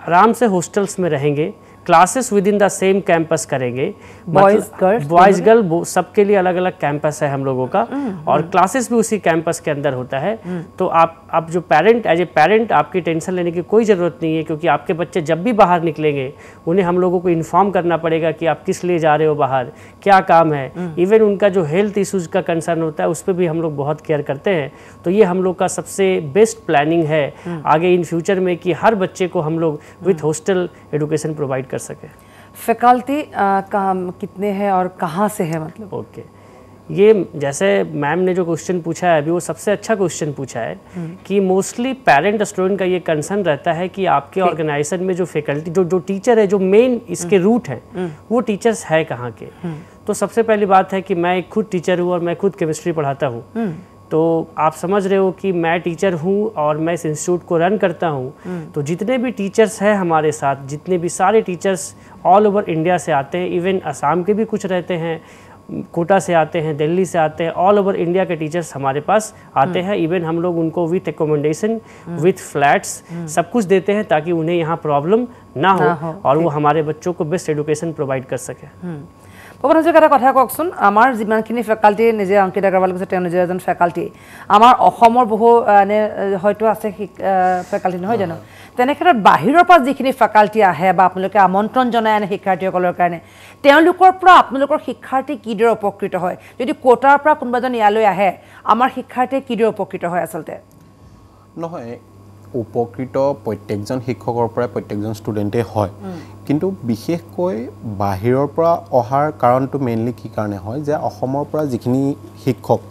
आराम से हॉस्टल्स में रहेंगे classes within the same campus करेंगे बॉयज गर्ल्स बॉयज गर्ल सबके लिए अलग अलग कैंपस है हम लोगों का hmm, hmm. और क्लासेस भी उसी कैंपस के अंदर होता है hmm. तो आप आप जो पेरेंट एज ए पेरेंट आपकी टेंशन लेने की कोई ज़रूरत नहीं है क्योंकि आपके बच्चे जब भी बाहर निकलेंगे उन्हें हम लोगों को इन्फॉर्म करना पड़ेगा कि आप किस लिए जा रहे हो बाहर क्या काम है इवन उनका जो हेल्थ इशूज़ का कंसर्न होता है उस पर भी हम लोग बहुत केयर करते हैं तो ये हम लोग का सबसे बेस्ट प्लानिंग है आगे इन फ्यूचर में कि हर बच्चे को हम लोग विथ हॉस्टल एडुकेशन प्रोवाइड कर सके फैकल्टी कहाँ कितने हैं और कहाँ से है मतलब ओके okay. ये जैसे मैम ने जो क्वेश्चन पूछा है अभी वो सबसे अच्छा क्वेश्चन पूछा है हम्म। कि मोस्टली पेरेंट स्टूडेंट का ये कंसर्न रहता है कि आपके ऑर्गेनाइजेशन में जो फैकल्टी जो जो टीचर है जो मेन इसके रूट हम्म। हैं हम्म। वो टीचर्स है कहाँ के तो सबसे पहली बात है कि मैं खुद टीचर हूँ और मैं खुद केमिस्ट्री पढ़ाता हूँ तो आप समझ रहे हो कि मैं टीचर हूँ और मैं इस इंस्टीट्यूट को रन करता हूँ हम्म। तो जितने भी टीचर्स हैं हमारे साथ जितने भी सारे टीचर्स ऑल ओवर इंडिया से आते हैं इवन असम के भी कुछ रहते हैं कोटा से आते हैं दिल्ली से आते हैं ऑल ओवर इंडिया के टीचर्स हमारे पास आते हम्म। हैं इवन हम लोग उनको विथ एकोमोडेशन विथ फ्लैट्स सब कुछ देते हैं ताकि उन्हें यहाँ प्रॉब्लम ना हो, ना हो और वो हमारे बच्चों को बेस्ट एडुकेशन प्रोवाइड कर सकें हम्म। ভূপেন হাজৰিকা এটা কথা কওকচোন আমাৰ যিমানখিনি ফেকাল্টি নিজে অংকিত আগৰৱাল কৈছে তেওঁ নিজৰ এজন ফেকাল্টি আমাৰ অসমৰ বহু মানে হয়তো আছে ফেকাল্টি নহয় জানো তেনেক্ষেত্ৰত বাহিৰৰ পৰা যিখিনি ফেকাল্টি আহে বা আপোনালোকে আমন্ত্ৰণ জনাই আনে শিক্ষাৰ্থীসকলৰ কাৰণে তেওঁলোকৰ পৰা আপোনালোকৰ শিক্ষাৰ্থী কিদৰে উপকৃত হয় যদি কোটাৰ পৰা কোনোবাজন ইয়ালৈ আহে আমাৰ শিক্ষাৰ্থীয়ে কিদৰে উপকৃত হয় আচলতে নহয় উপকৃত প্ৰত্যেকজন শিক্ষকৰ পৰাই প্ৰত্যেকজন ষ্টুডেণ্টেই হয় কিন্তু বিশেষকৈ বাহিৰৰ পৰা অহাৰ কাৰণটো মেইনলি কি কাৰণে হয় যে অসমৰ পৰা যিখিনি শিক্ষক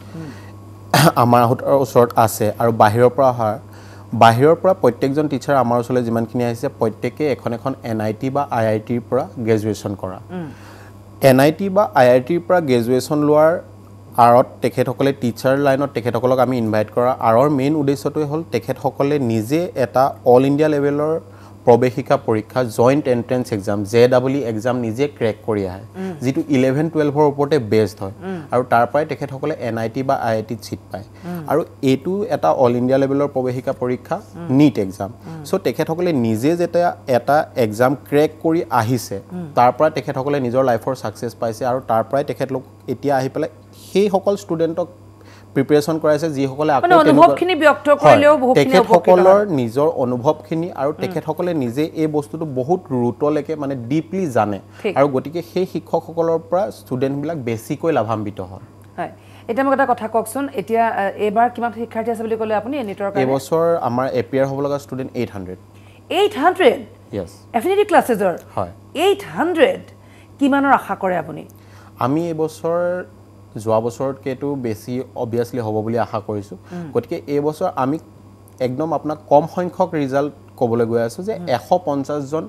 আমাৰ আহোঁতাৰ ওচৰত আছে আৰু বাহিৰৰ পৰা অহাৰ বাহিৰৰ পৰা প্ৰত্যেকজন টিচাৰ আমাৰ ওচৰলৈ যিমানখিনি আহিছে প্ৰত্যেকেই এখন এখন এন আই টি বা আই আই টিৰ পৰা গ্ৰেজুৱেশ্যন কৰা এন আই টি বা আই আই টিৰ পৰা গ্ৰেজুৱেশ্যন লোৱাৰ আঁৰত তেখেতসকলে টিচাৰ লাইনত তেখেতসকলক আমি ইনভাইট কৰা আঁৰৰ মেইন উদ্দেশ্যটোৱে হ'ল তেখেতসকলে নিজে এটা অল ইণ্ডিয়া লেভেলৰ প্ৰৱেশিকা পৰীক্ষা joint entrance exam J double E exam নিজে ক্ৰেক কৰি আহে যিটো ইলেভেন টুৱেলভৰ ওপৰতে বেষ্ট হয় আৰু তাৰ পৰাই তেখেতসকলে এন আই টি বা আই আই টিত ছিট পায় আৰু এইটো এটা অল ইণ্ডিয়া লেভেলৰ প্ৰৱেশিকা পৰীক্ষা নীট এক্সাম চ' তেখেতসকলে নিজে যেতিয়া এটা এক্সাম ক্ৰেক কৰি আহিছে তাৰ পৰাই তেখেতসকলে নিজৰ লাইফৰ ছাকচেছ পাইছে আৰু তাৰ পৰাই তেখেতলোক এতিয়া আহি পেলাই সেইসকল ষ্টুডেণ্টক প্ৰিপেৰেশ্যন কৰাইছে যিসকলে অনুভৱখিনি ব্যক্ত কৰিলেও তেখেতসকলৰ নিজৰ অনুভৱখিনি আৰু তেখেতসকলে নিজে এই বস্তুটো বহুত ৰুটলৈকে মানে ডিপলি জানে আৰু গতিকে সেই শিক্ষকসকলৰ পৰা ষ্টুডেণ্টবিলাক বেছিকৈ লাভান্বিত হয় এতিয়া মোক এটা কথা কওকচোন এতিয়া এইবাৰ কিমান শিক্ষাৰ্থী আছে বুলি ক'লে আপুনি এনিটৰ এইবছৰ আমাৰ এ পি আৰ হ'ব লগা student eight hundred eight hundred yes Affinity ক্লাছেছৰ হয় এইট হাণ্ড্ৰেড কিমানৰ আশা কৰে আপুনি আমি এইবছৰ যোৱা বছৰতকেতো বেছি অভিয়াছলি হ'ব বুলি আশা কৰিছোঁ গতিকে এইবছৰ আমি একদম আপোনাক কম সংখ্যক ৰিজাল্ট ক'বলৈ গৈ আছোঁ যে এশ পঞ্চাছজন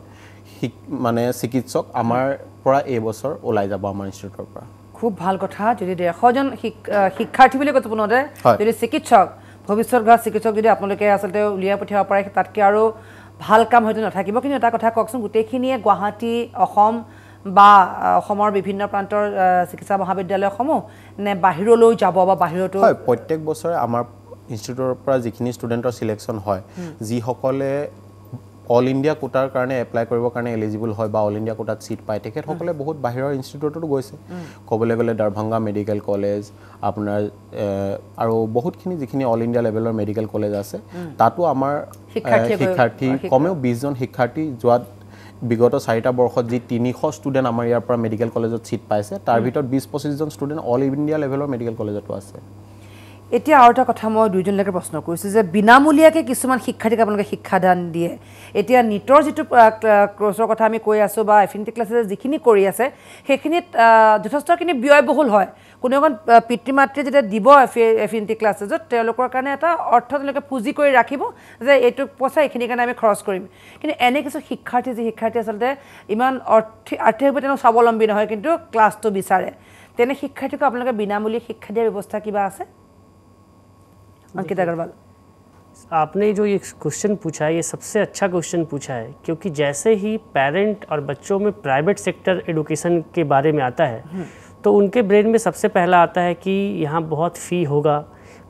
মানে চিকিৎসক আমাৰ পৰা এইবছৰ ওলাই যাব আমাৰ ইনষ্টিটিউটৰ পৰা খুব ভাল কথা যদি ডেৰশজন শিক্ষাৰ্থী বুলি কৈছোঁ পুনৰতে যদি চিকিৎসক ভৱিষ্যত গঢ়া চিকিৎসক যদি আপোনালোকে আচলতে উলিয়াই পঠিয়াব পাৰে তাতকৈ আৰু ভাল কাম হয়তো নাথাকিব কিন্তু এটা কথা কওকচোন গোটেইখিনিয়ে গুৱাহাটী অসম বা অসমৰ বিভিন্ন প্ৰান্তৰ চিকিৎসা মহাবিদ্যালয়সমূহ নে বাহিৰলৈ যাব বা বাহিৰতো প্ৰত্যেক বছৰে আমাৰ ইনষ্টিটিউটৰ পৰা যিখিনি ষ্টুডেণ্টৰ চিলেকশ্যন হয় যিসকলে অল ইণ্ডিয়া কোটাৰ কাৰণে এপ্লাই কৰিবৰ কাৰণে এলিজিবল হয় বা অল ইণ্ডিয়া কোটাত চিট পায় তেখেতসকলে বহুত বাহিৰৰ ইনষ্টিটিউটতো গৈছে ক'বলৈ গ'লে দৰভাংগা মেডিকেল কলেজ আপোনাৰ আৰু বহুতখিনি যিখিনি অল ইণ্ডিয়া লেভেলৰ মেডিকেল কলেজ আছে তাতো আমাৰ শিক্ষাৰ্থী কমেও বিছজন শিক্ষাৰ্থী যোৱাত বিগত চাৰিটা বৰ্ষত যি তিনিশ ষ্টুডেণ্ট আমাৰ ইয়াৰ পৰা মেডিকেল কলেজত ছিট পাইছে তাৰ ভিতৰত বিছ পঁচিছজন ষ্টুডেণ্ট অল ইণ্ডিয়া লেভেলৰ মেডিকেল কলেজতো আছে এতিয়া আৰু এটা কথা মই দুইজনলৈকে প্ৰশ্ন কৰিছোঁ যে বিনামূলীয়াকৈ কিছুমান শিক্ষাৰ্থীক আপোনালোকে শিক্ষাদান দিয়ে এতিয়া নীটৰ যিটো ক'ৰ্চৰ কথা আমি কৈ আছোঁ বা এফিনিটি ক্লাছে যিখিনি কৰি আছে সেইখিনিত যথেষ্টখিনি ব্যয়বহুল হয় क्या पितृ मात दी एफिनिटी क्लासेज अर्थ पुजी को रखे पैसा ये खर्च करने शिक्षार्थी जी शिक्षार्थी आसलते इन आर्थिक स्वलम्बी नए कि क्लास तो विचार तेने शिक्षार्थी को अपना विनमूल्य शिक्षा दियार व्यवस्था क्या आज अंकित अग्रवाल आपने जो ये क्वेश्चन पूछा है ये सबसे अच्छा क्वेश्चन पूछा है क्योंकि जैसे ही पेरेंट और बच्चों में प्राइवेट सेक्टर एडुकेशन के बारे में आता है हम्म। तो उनके ब्रेन में सबसे पहला आता है कि यहाँ बहुत फ़ी होगा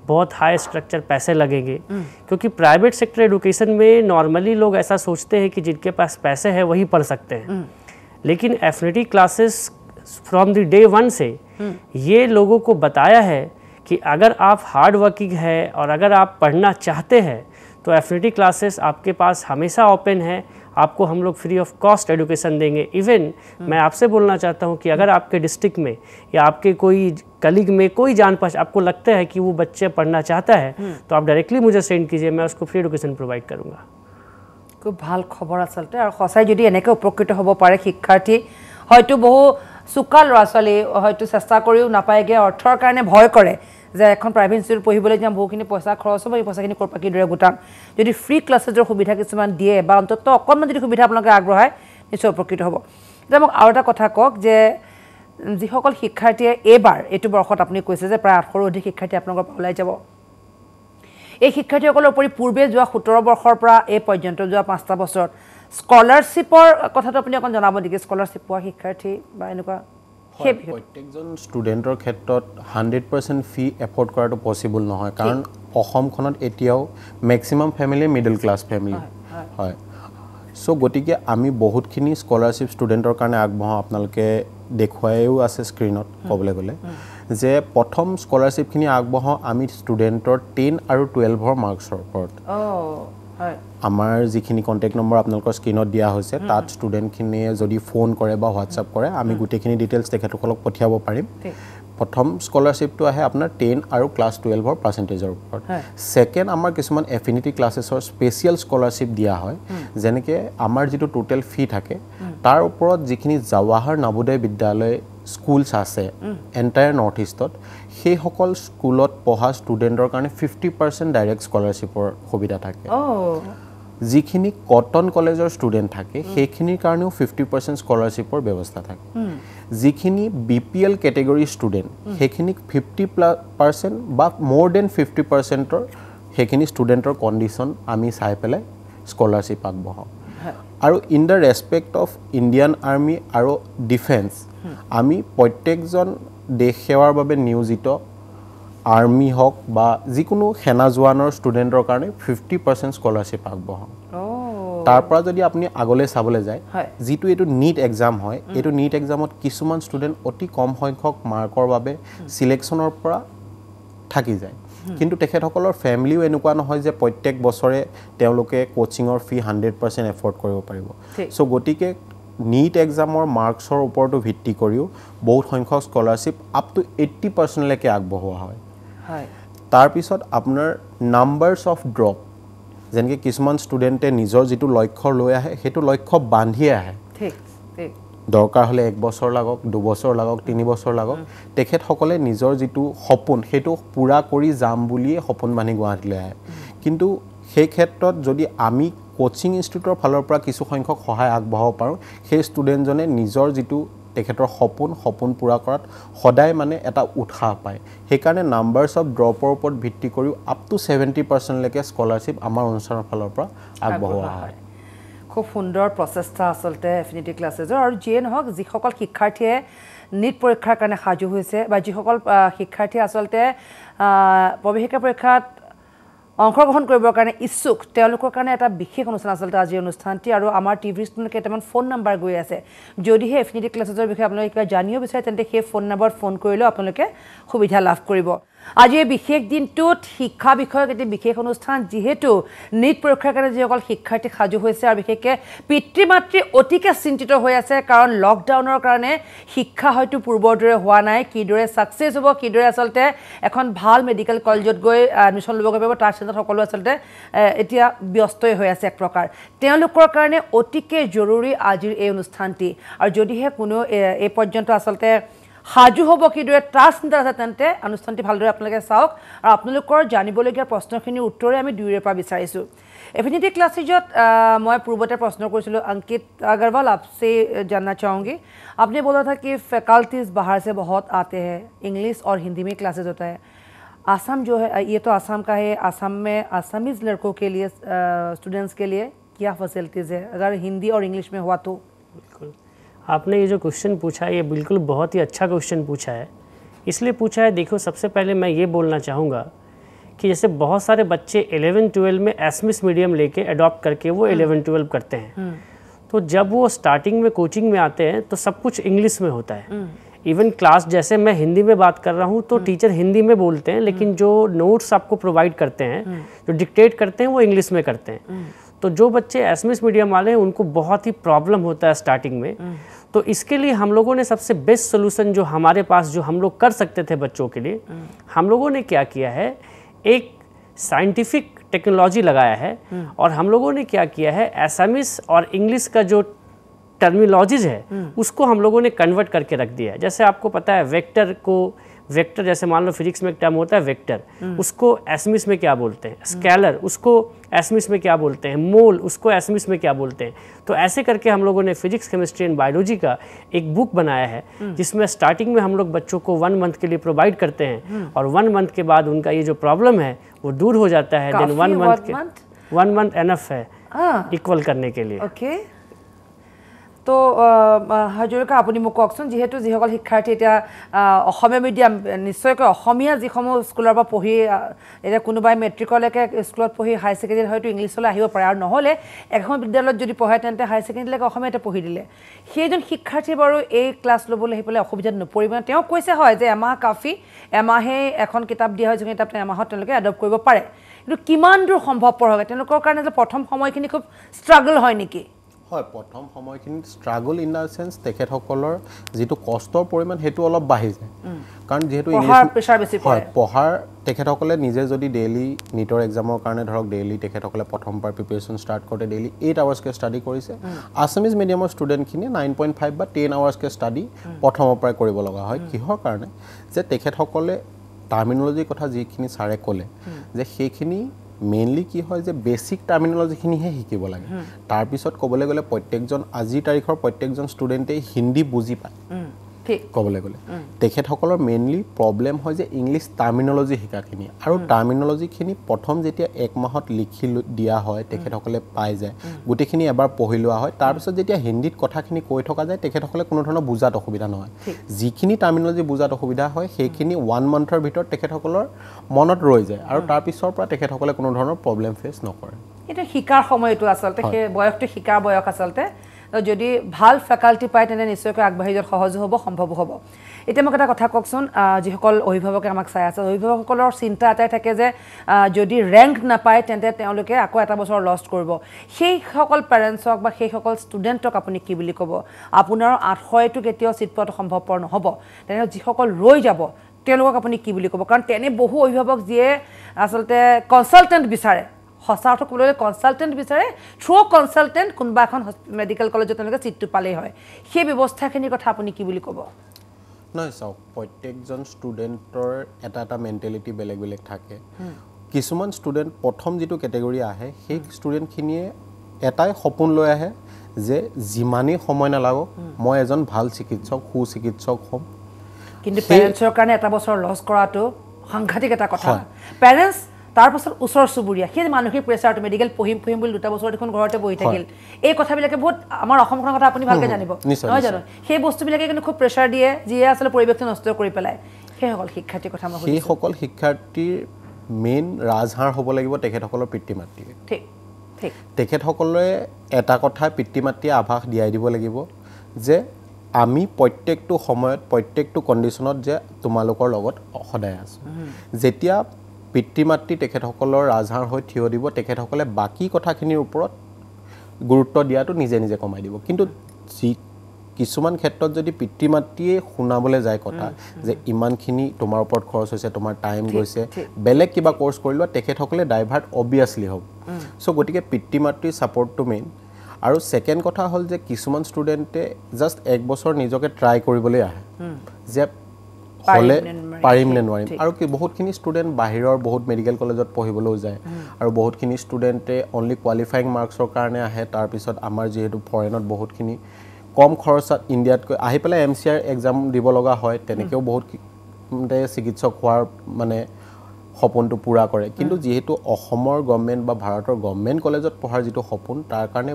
बहुत हाई स्ट्रक्चर पैसे लगेंगे हम्म। क्योंकि प्राइवेट सेक्टर एडुकेशन में नॉर्मली लोग ऐसा सोचते हैं कि जिनके पास पैसे हैं वही पढ़ सकते हैं हम्म। लेकिन Affinity classes from the day one से हम्म। ये लोगों को बताया है कि अगर आप हार्ड वर्किंग है और अगर आप पढ़ना चाहते हैं तो एफिनिटी क्लासेस आपके पास हमेशा ओपन है আপকো হাম লগ ফ্রি অফ কস্ট এডুকেশন দেনগে ইভেন ম্যায় আপসে বোলনা চাহতা হুঁ কি अगर आपके डिस्ट्रिक्ट में या आपके कोई कलिग में कोई जानपश आपको लगते है कि वो बच्चे पढ़ना चाहता है तो आप डायरेक्टली मुझे सेंड कीजिए मैं उसको फ्री एजुकेशन प्रोवाइड करूंगा খুব ভাল খবর আসলে আর হয় যদি এনেকে উপকৃত হবো পারে শিক্ষার্থী হয়তো বহু সুকাল আসলে হয়তো সস্তা করিও না পায় গে অর্থর কারণে ভয় করে যে এখন প্ৰাইভেট স্কুল পঢ়িবলৈ যাম বহুখিনি পইচা খৰচ হ'ব এই পইচাখিনি ক'ৰ পৰা কিদৰে গোটাম যদি ফ্ৰী ক্লাছেছৰ সুবিধা কিছুমান দিয়ে বা অন্ততঃ অকণমান যদি সুবিধা আপোনালোকে আগবঢ়ায় নিশ্চয় উপকৃত হ'ব এতিয়া মোক আৰু এটা কথা কওক যে যিসকল শিক্ষাৰ্থীয়ে এইবাৰ এইটো বৰ্ষত আপুনি কৈছে যে প্ৰায় আঠশৰো অধিক শিক্ষাৰ্থী আপোনালোকৰ পৰা ওলাই যাব এই শিক্ষাৰ্থীসকলৰ উপৰি পূৰ্বে যোৱা সোতৰ বৰ্ষৰ পৰা এই পৰ্যন্ত যোৱা পাঁচটা বছৰত স্কলাৰশ্বিপৰ কথাটো আপুনি অকণ জনাব নেকি স্কলাৰশ্বিপ পোৱা শিক্ষাৰ্থী বা এনেকুৱা প্ৰত্যেকজন ষ্টুডেণ্টৰ ক্ষেত্ৰত হাণ্ড্ৰেড পাৰ্চেণ্ট ফি এফৰ্ড কৰাটো পচিবল নহয় কাৰণ অসমখনত এতিয়াও maximum family middle class family হয় চ' গতিকে আমি বহুতখিনি স্কলাৰশ্বিপ ষ্টুডেণ্টৰ কাৰণে আগবঢ়াওঁ আপোনালোকে দেখুৱাইও আছে স্ক্ৰীণত ক'বলৈ গ'লে যে প্ৰথম স্কলাৰশ্বিপখিনি আগবঢ়াওঁ আমি ষ্টুডেণ্টৰ টেন আৰু টুৱেলভৰ মাৰ্কছৰ ওপৰত আমাৰ যিখিনি কণ্টেক্ট নম্বৰ আপোনালোকৰ স্ক্ৰীণত দিয়া হৈছে তাত ষ্টুডেণ্টখিনিয়ে যদি ফোন কৰে বা হোৱাটছআপ কৰে আমি গোটেইখিনি ডিটেইলছ তেখেতসকলক পঠিয়াব পাৰিম প্ৰথম স্কলাৰশ্বিপটো আহে আপোনাৰ টেন আৰু ক্লাছ টুৱেলভৰ পাৰ্চেণ্টেজৰ ওপৰত ছেকেণ্ড আমাৰ কিছুমান এফিনিটি ক্লাছেছৰ স্পেচিয়েল স্কলাৰশ্বিপ দিয়া হয় যেনেকৈ আমাৰ যিটো টোটেল ফি থাকে তাৰ ওপৰত যিখিনি জৱাহৰ নৱোদয় বিদ্যালয় স্কুলছ আছে এণ্টায়াৰ নৰ্থ ইষ্টত সেইসকল স্কুলত পঢ়া ষ্টুডেণ্টৰ কাৰণে ফিফটি পাৰ্চেণ্ট ডাইৰেক্ট স্কলাৰশ্বিপৰ সুবিধা থাকে যিখিনি কটন কলেজৰ ষ্টুডেণ্ট থাকে সেইখিনিৰ কাৰণেও ফিফটি পাৰ্চেণ্ট স্কলাৰশ্বিপৰ ব্যৱস্থা থাকে যিখিনি B P L category student সেইখিনিক ফিফটি প্লা পাৰ্চেণ্ট বা মোৰ দেন ফিফটি পাৰ্চেণ্টৰ সেইখিনি ষ্টুডেণ্টৰ কণ্ডিশ্যন আমি চাই পেলাই স্কলাৰশ্বিপ আগবঢ়াওঁ আৰু in the respect of Indian army আৰু ডিফেন্স আমি প্ৰত্যেকজন দেশ সেৱাৰ বাবে নিয়োজিত আৰ্মি হওক বা যিকোনো সেনা জোৱানৰ ষ্টুডেণ্টৰ কাৰণে ফিফটি পাৰ্চেণ্ট স্কলাৰশ্বিপ আগবঢ়াওঁ তাৰ পৰা যদি আপুনি আগলৈ চাবলৈ যায় যিটো এইটো নীট এক্সাম হয় এইটো নীট এক্সামত কিছুমান ষ্টুডেণ্ট অতি কম সংখ্যক মাৰ্কৰ বাবে চিলেকশ্যনৰ পৰা থাকি যায় কিন্তু তেখেতসকলৰ ফেমিলিও এনেকুৱা নহয় যে প্ৰত্যেক বছৰে তেওঁলোকে কোচিঙৰ ফি হাণ্ড্ৰেড পাৰ্চেণ্ট এফৰ্ড কৰিব পাৰিব চ' গতিকে নিট এক্সামৰ মাৰ্কছৰ ওপৰতো ভিত্তি কৰিও বহুত সংখ্যক স্কলাৰশ্বিপ আপ টু এইট্টি পাৰ্চেণ্টলৈকে আগবঢ়োৱা হয় তাৰপিছত আপোনাৰ নাম্বাৰছ অফ ড্ৰপ যেনেকৈ কিছুমান ষ্টুডেণ্টে নিজৰ যিটো লক্ষ্য লৈ আহে সেইটো লক্ষ্য বান্ধি আহে দৰকাৰ হ'লে এক বছৰ লাগক দুবছৰ লাগক তিনি বছৰ লাগক তেখেতসকলে নিজৰ যিটো সপোন সেইটো পূৰা কৰি যাম বুলিয়ে সপোন বান্ধি গুৱাহাটীলৈ আহে কিন্তু সেই ক্ষেত্ৰত যদি আমি কোচিং ইনষ্টিটিউটৰ ফালৰ পৰা কিছু সংখ্যক সহায় আগবঢ়াব পাৰোঁ সেই ষ্টুডেণ্টজনে নিজৰ যিটো তেখেতৰ সপোন সপোন পূৰা কৰাত সদায় মানে এটা উৎসাহ পায় সেইকাৰণে নাম্বাৰছ অফ ড্ৰপৰ ওপৰত ভিত্তি কৰিও আপ টু ছেভেণ্টি পাৰ্চেণ্টলৈকে স্কলাৰশ্বিপ আমাৰ অনুষ্ঠানৰ ফালৰ পৰা আগবঢ়োৱা হয় খুব সুন্দৰ প্ৰচেষ্টা আচলতে এফিনিটি ক্লাছেজৰ আৰু যিয়ে নহওক যিসকল শিক্ষাৰ্থীয়ে নীট পৰীক্ষাৰ কাৰণে সাজু হৈছে বা যিসকল শিক্ষাৰ্থীয়ে আচলতে প্ৰৱেশিকা পৰীক্ষাত অংশগ্ৰহণ কৰিবৰ কাৰণে ইচ্ছুক তেওঁলোকৰ কাৰণে এটা বিশেষ অনুষ্ঠান আচলতে আজিৰ অনুষ্ঠানটি আৰু আমাৰ টি ভি ষ্টুডেণ্ট কেইটামান ফোন নাম্বাৰ গৈ আছে যদিহে এফিনিটি ক্লাছেছৰ বিষয়ে আপোনালোকে কিবা জানিব বিচাৰে তেন্তে সেই ফোন নাম্বাৰত ফোন কৰিলেও আপোনালোকে সুবিধা লাভ কৰিব আজি এই বিশেষ দিনটোত শিক্ষা বিষয়ক এটি বিশেষ অনুষ্ঠান যিহেতু নীট পৰীক্ষাৰ কাৰণে যিসকল শিক্ষাৰ্থী সাজু হৈছে আৰু বিশেষকৈ পিতৃ মাতৃ অতিকে চিন্তিত হৈ আছে কাৰণ লকডাউনৰ কাৰণে শিক্ষা হয়তো পূৰ্বৰ দৰে হোৱা নাই কিদৰে ছাকচেছ হ'ব কিদৰে আচলতে এখন ভাল মেডিকেল কলেজত গৈ এডমিশ্যন ল'বগৈ পাৰিব তাৰ চিন্তাত সকলো আচলতে এতিয়া ব্যস্তই হৈ আছে এক প্ৰকাৰ তেওঁলোকৰ কাৰণে অতিকৈ জৰুৰী আজিৰ এই অনুষ্ঠানটি আৰু যদিহে কোনো এই পৰ্যন্ত আচলতে সাজু হ'ব কিদৰে ট্ৰাছ চিন্তা আছে তেন্তে অনুষ্ঠানটি ভালদৰে আপোনালোকে চাওক আৰু আপোনালোকৰ জানিবলগীয়া প্ৰশ্নখিনিৰ উত্তৰে আমি দুয়োৰে পৰা বিচাৰিছোঁ এফিনিটি ক্লাছিজত মই পূৰ্বতে প্ৰশ্ন কৰিছিলোঁ অংকিত আগৰৱাল আপচে জানা চাওঁগী আপুনি বোলা থাকি ফেকাল্টিজ বাহাৰ বহুত আতে হে ইংলিছ আৰু হিন্দী মে ক্লাছেজ হতা হে আসাম জো হে তো আসাম কা হে আসাম মে আসামিজ লড়কো কে লিয়ে ষ্টুডেণ্টছ কে লিয়ে কিয়া ফেচিলিটিজ হে আগৰ হিন্দী আৰু ইংলিছ মে হোৱাটো বিলকুল आपने ये जो क्वेश्चन पूछा है ये बिल्कुल बहुत ही अच्छा क्वेश्चन पूछा है इसलिए पूछा है देखो सबसे पहले मैं ये बोलना चाहूँगा कि जैसे बहुत सारे बच्चे 11 12 में एसमिस मीडियम लेके अडॉप्ट करके वो 11 हम्म। 12 करते हैं हम्म। तो जब वो स्टार्टिंग में कोचिंग में आते हैं तो सब कुछ इंग्लिश में होता है इवन हम्म। क्लास जैसे मैं हिंदी में बात कर रहा हूँ तो टीचर हिंदी में बोलते हैं लेकिन जो नोट्स आपको प्रोवाइड करते हैं जो डिक्टेट करते हैं वो इंग्लिश में करते हैं तो जो बच्चे एस मीडियम वाले हैं उनको बहुत ही प्रॉब्लम होता है स्टार्टिंग में हम्म। तो इसके लिए हम लोगों ने सबसे बेस्ट सोल्यूशन जो हमारे पास जो हम लोग कर सकते थे बच्चों के लिए हम्म। हम लोगों ने क्या किया है एक साइंटिफिक टेक्नोलॉजी लगाया है हम्म। और हम लोगों ने क्या किया है एसामिस और इंग्लिश का जो टर्मिनोलॉजीज है उसको हम लोगों ने कन्वर्ट करके रख दिया है जैसे आपको पता है वेक्टर को वेक्टर जैसे मान लो फिजिक्स में एक टर्म होता है वेक्टर हम्म। उसको एसमिस में क्या बोलते हैं स्केलर उसको एसमिस में क्या बोलते हैं मोल उसको एसमिस में क्या बोलते हैं तो ऐसे करके हम लोगों ने फिजिक्स केमिस्ट्री एंड बायोलॉजी का एक बुक बनाया है हम्म। जिसमें स्टार्टिंग में हम लोग बच्चों को वन मंथ के लिए प्रोवाइड करते हैं हम्म। और वन मंथ के बाद उनका ये जो प्रॉब्लम है वो दूर हो जाता है then one month one month enough है इक्वल हाँ। करने के लिए তো হাজৰিকা আপুনি মোক কওকচোন যিহেতু যিসকল শিক্ষাৰ্থী এতিয়া অসমীয়া মিডিয়াম নিশ্চয়কৈ অসমীয়া যিসমূহ স্কুলৰ পৰা পঢ়ি এতিয়া কোনোবাই মেট্ৰিকলৈকে স্কুলত পঢ়ি হায়াৰ ছেকেণ্ডেৰীত হয়তো ইংলিছলৈ আহিব পাৰে আৰু নহ'লে এখন বিদ্যালয়ত যদি পঢ়ে তেন্তে হায়াৰ ছেকেণ্ডেৰীলৈকে অসমীয়াতে পঢ়ি দিলে সেইজন শিক্ষাৰ্থীয়ে বাৰু এই ক্লাছ ল'বলৈ আহি পেলাই অসুবিধাত নপৰিব তেওঁ কৈছে হয় যে এমাহ কাফি এমাহেই এখন কিতাপ দিয়া হয় যিখন কিতাপ এমাহত তেওঁলোকে এডপ্ট কৰিব পাৰে কিন্তু কিমান দূৰ সম্ভৱপৰ হয় তেওঁলোকৰ কাৰণে যে প্ৰথম সময়খিনি খুব ষ্ট্ৰাগল হয় নেকি হয় প্ৰথম সময়খিনিত ষ্ট্ৰাগল ইন দ্য চেন্স তেখেতসকলৰ যিটো কষ্টৰ পৰিমাণ সেইটো অলপ বাঢ়ি যায় কাৰণ যিহেতু হয় পঢ়াৰ তেখেতসকলে নিজে যদি ডেইলি নীটৰ এক্সামৰ কাৰণে ধৰক ডেইলি তেখেতসকলে প্ৰথমবাৰ প্ৰিপেৰেশ্যন ষ্টাৰ্ট কৰোঁতে ডেইলি এইট আৱাৰ্ছকৈ ষ্টাডি কৰিছে আছামিজ মিডিয়ামৰ ষ্টুডেণ্টখিনিয়ে নাইন পইণ্ট ফাইভ বা টেন আৱাৰ্ছকৈ ষ্টাডি প্ৰথমৰ পৰাই কৰিব লগা হয় কিহৰ কাৰণে যে তেখেতসকলে টাৰ্মিনলজিৰ কথা যিখিনি ছাৰে ক'লে যে সেইখিনি মেইনলি কি হয় যে বেচিক টাৰ্মিনলজিখিনিহে শিকিব লাগে তাৰপিছত ক'বলৈ গ'লে প্ৰত্যেকজন আজিৰ তাৰিখৰ প্ৰত্যেকজন ষ্টুডেণ্টেই হিন্দী বুজি পায় ক'বলৈ গ'লে তেখেতসকলৰ মেইনলি প্ৰব্লেম হয় যে ইংলিছ টাৰ্মিনলজি শিকাখিনি আৰু টাৰ্মিনলজিখিনি প্ৰথম যেতিয়া এক মাহত লিখি দিয়া হয় তেখেতসকলে পাই যায় গোটেইখিনি এবাৰ পঢ়ি লোৱা হয় তাৰপিছত যেতিয়া হিন্দীত কথাখিনি কৈ থকা যায় তেখেতসকলে কোনো ধৰণৰ বুজাত অসুবিধা নহয় যিখিনি টাৰ্মিনলজি বুজাত অসুবিধা হয় সেইখিনি ওৱান মান্থৰ ভিতৰত তেখেতসকলৰ মনত ৰৈ যায় আৰু তাৰপিছৰ পৰা তেখেতসকলে কোনো ধৰণৰ প্ৰব্লেম ফেচ নকৰে এতিয়া শিকাৰ সময়টো আচলতে বয়সটো শিকাৰ বয়স আচলতে যদি ভাল ফেকাল্টি পায় তেন্তে নিশ্চয়কৈ আগবাঢ়ি যোৱাত সহজো হ'ব সম্ভৱো হ'ব এতিয়া মোক এটা কথা কওকচোন যিসকল অভিভাৱকে আমাক চাই আছে অভিভাৱকসকলৰ চিন্তা এটাই থাকে যে যদি ৰেংক নাপায় তেন্তে তেওঁলোকে আকৌ এটা বছৰ লষ্ট কৰিব সেইসকল পেৰেণ্টছক বা সেইসকল ষ্টুডেণ্টক আপুনি কি বুলি ক'ব আপোনাৰ আঠশ কেতিয়াও চিট পোৱাটো সম্ভৱপৰ নহ'ব তেনে যিসকল ৰৈ যাব তেওঁলোকক আপুনি কি বুলি ক'ব কাৰণ তেনে বহু অভিভাৱক যিয়ে আচলতে কনচালটেণ্ট বিচাৰে সঁচা অৰ্থ ক'বলৈ গ'লে কনচালটেণ্ট বিচাৰে থ্ৰু কনচালটেণ্ট কোনোবা এখন মেডিকেল কলেজত তেওঁলোকে চিটটো পালেই হয় সেই ব্যৱস্থাখিনিৰ কথা আপুনি কি বুলি ক'ব নহয় চাওক প্ৰত্যেকজন ষ্টুডেণ্টৰ এটা এটা মেণ্টেলিটি বেলেগ বেলেগ থাকে কিছুমান ষ্টুডেণ্ট প্ৰথম যিটো কেটেগৰী আহে সেই ষ্টুডেণ্টখিনিয়ে এটাই সপোন লৈ আহে যে যিমানেই সময় নালাগক মই এজন ভাল চিকিৎসক সু চিকিৎসক হ'ম কিন্তু পেৰেণ্টছৰ কাৰণে এটা বছৰ লছ কৰাটো সাংঘাতিক এটা কথা পেৰেণ্টছ তাৰপাছত ওচৰ চুবুৰীয়া সেই মানসিক প্ৰেচাৰটো মেডিকেল পঢ়িম পঢ়িম বুলি দুটা বছৰ দেখোন ঘৰতে বহি থাকিল এই কথাবিলাকে বহুত আমাৰ অসমখনৰ কথা আপুনি ভালকৈ জানিব নহয় জানো সেই বস্তুবিলাকে কিন্তু খুব প্ৰেছাৰ দিয়ে যিয়ে আচলতে পৰিৱেশটো নষ্ট কৰি পেলায় সেইসকল শিক্ষাৰ্থীৰ কথা মই সেইসকল শিক্ষাৰ্থীৰ মেইন ৰাজহাৰ হ'ব লাগিব তেখেতসকলৰ পিতৃ মাতৃ ঠিক ঠিক তেখেতসকলে এটা কথা পিতৃ মাতৃয়ে আভাস দিয়াই দিব লাগিব যে আমি প্ৰত্যেকটো সময়ত প্ৰত্যেকটো কণ্ডিশ্যনত যে তোমালোকৰ লগত সদায় আছোঁ যেতিয়া পিতৃ মাতৃ তেখেতসকলৰ ৰাজহাঁহ হৈ থিয় দিব তেখেতসকলে বাকী কথাখিনিৰ ওপৰত গুৰুত্ব দিয়াটো নিজে নিজে কমাই দিব কিন্তু যি কিছুমান ক্ষেত্ৰত যদি পিতৃ মাতৃয়ে শুনাবলৈ যায় কথা যে ইমানখিনি তোমাৰ ওপৰত খৰচ হৈছে তোমাৰ টাইম গৈছে বেলেগ কিবা কৰ্চ কৰি লোৱা তেখেতসকলে ডাইভাৰ্ট অবভিয়াছলি হ'ব চ' গতিকে পিতৃ মাতৃৰ ছাপৰ্টটো মেইন আৰু ছেকেণ্ড কথা হ'ল যে কিছুমান ষ্টুডেণ্টে জাষ্ট এক বছৰ নিজকে ট্ৰাই কৰিবলৈ আহে যে হ'লে পাৰিম নে নোৱাৰিম আৰু কি বহুতখিনি ষ্টুডেণ্ট বাহিৰৰ বহুত মেডিকেল কলেজত পঢ়িবলৈও যায় আৰু বহুতখিনি ষ্টুডেণ্টে অনলি কোৱালিফাইং মাৰ্কছৰ কাৰণে আহে তাৰপিছত আমাৰ যিহেতু ফৰেনত বহুতখিনি কম খৰচত ইণ্ডিয়াতকৈ আহি পেলাই এম চি আৰ এক্সাম দিব লগা হয় তেনেকৈও বহুত চিকিৎসক হোৱাৰ মানে সপোনটো পূৰা কৰে কিন্তু যিহেতু অসমৰ গভমেণ্ট বা ভাৰতৰ গভমেণ্ট কলেজত পঢ়াৰ যিটো সপোন তাৰ কাৰণে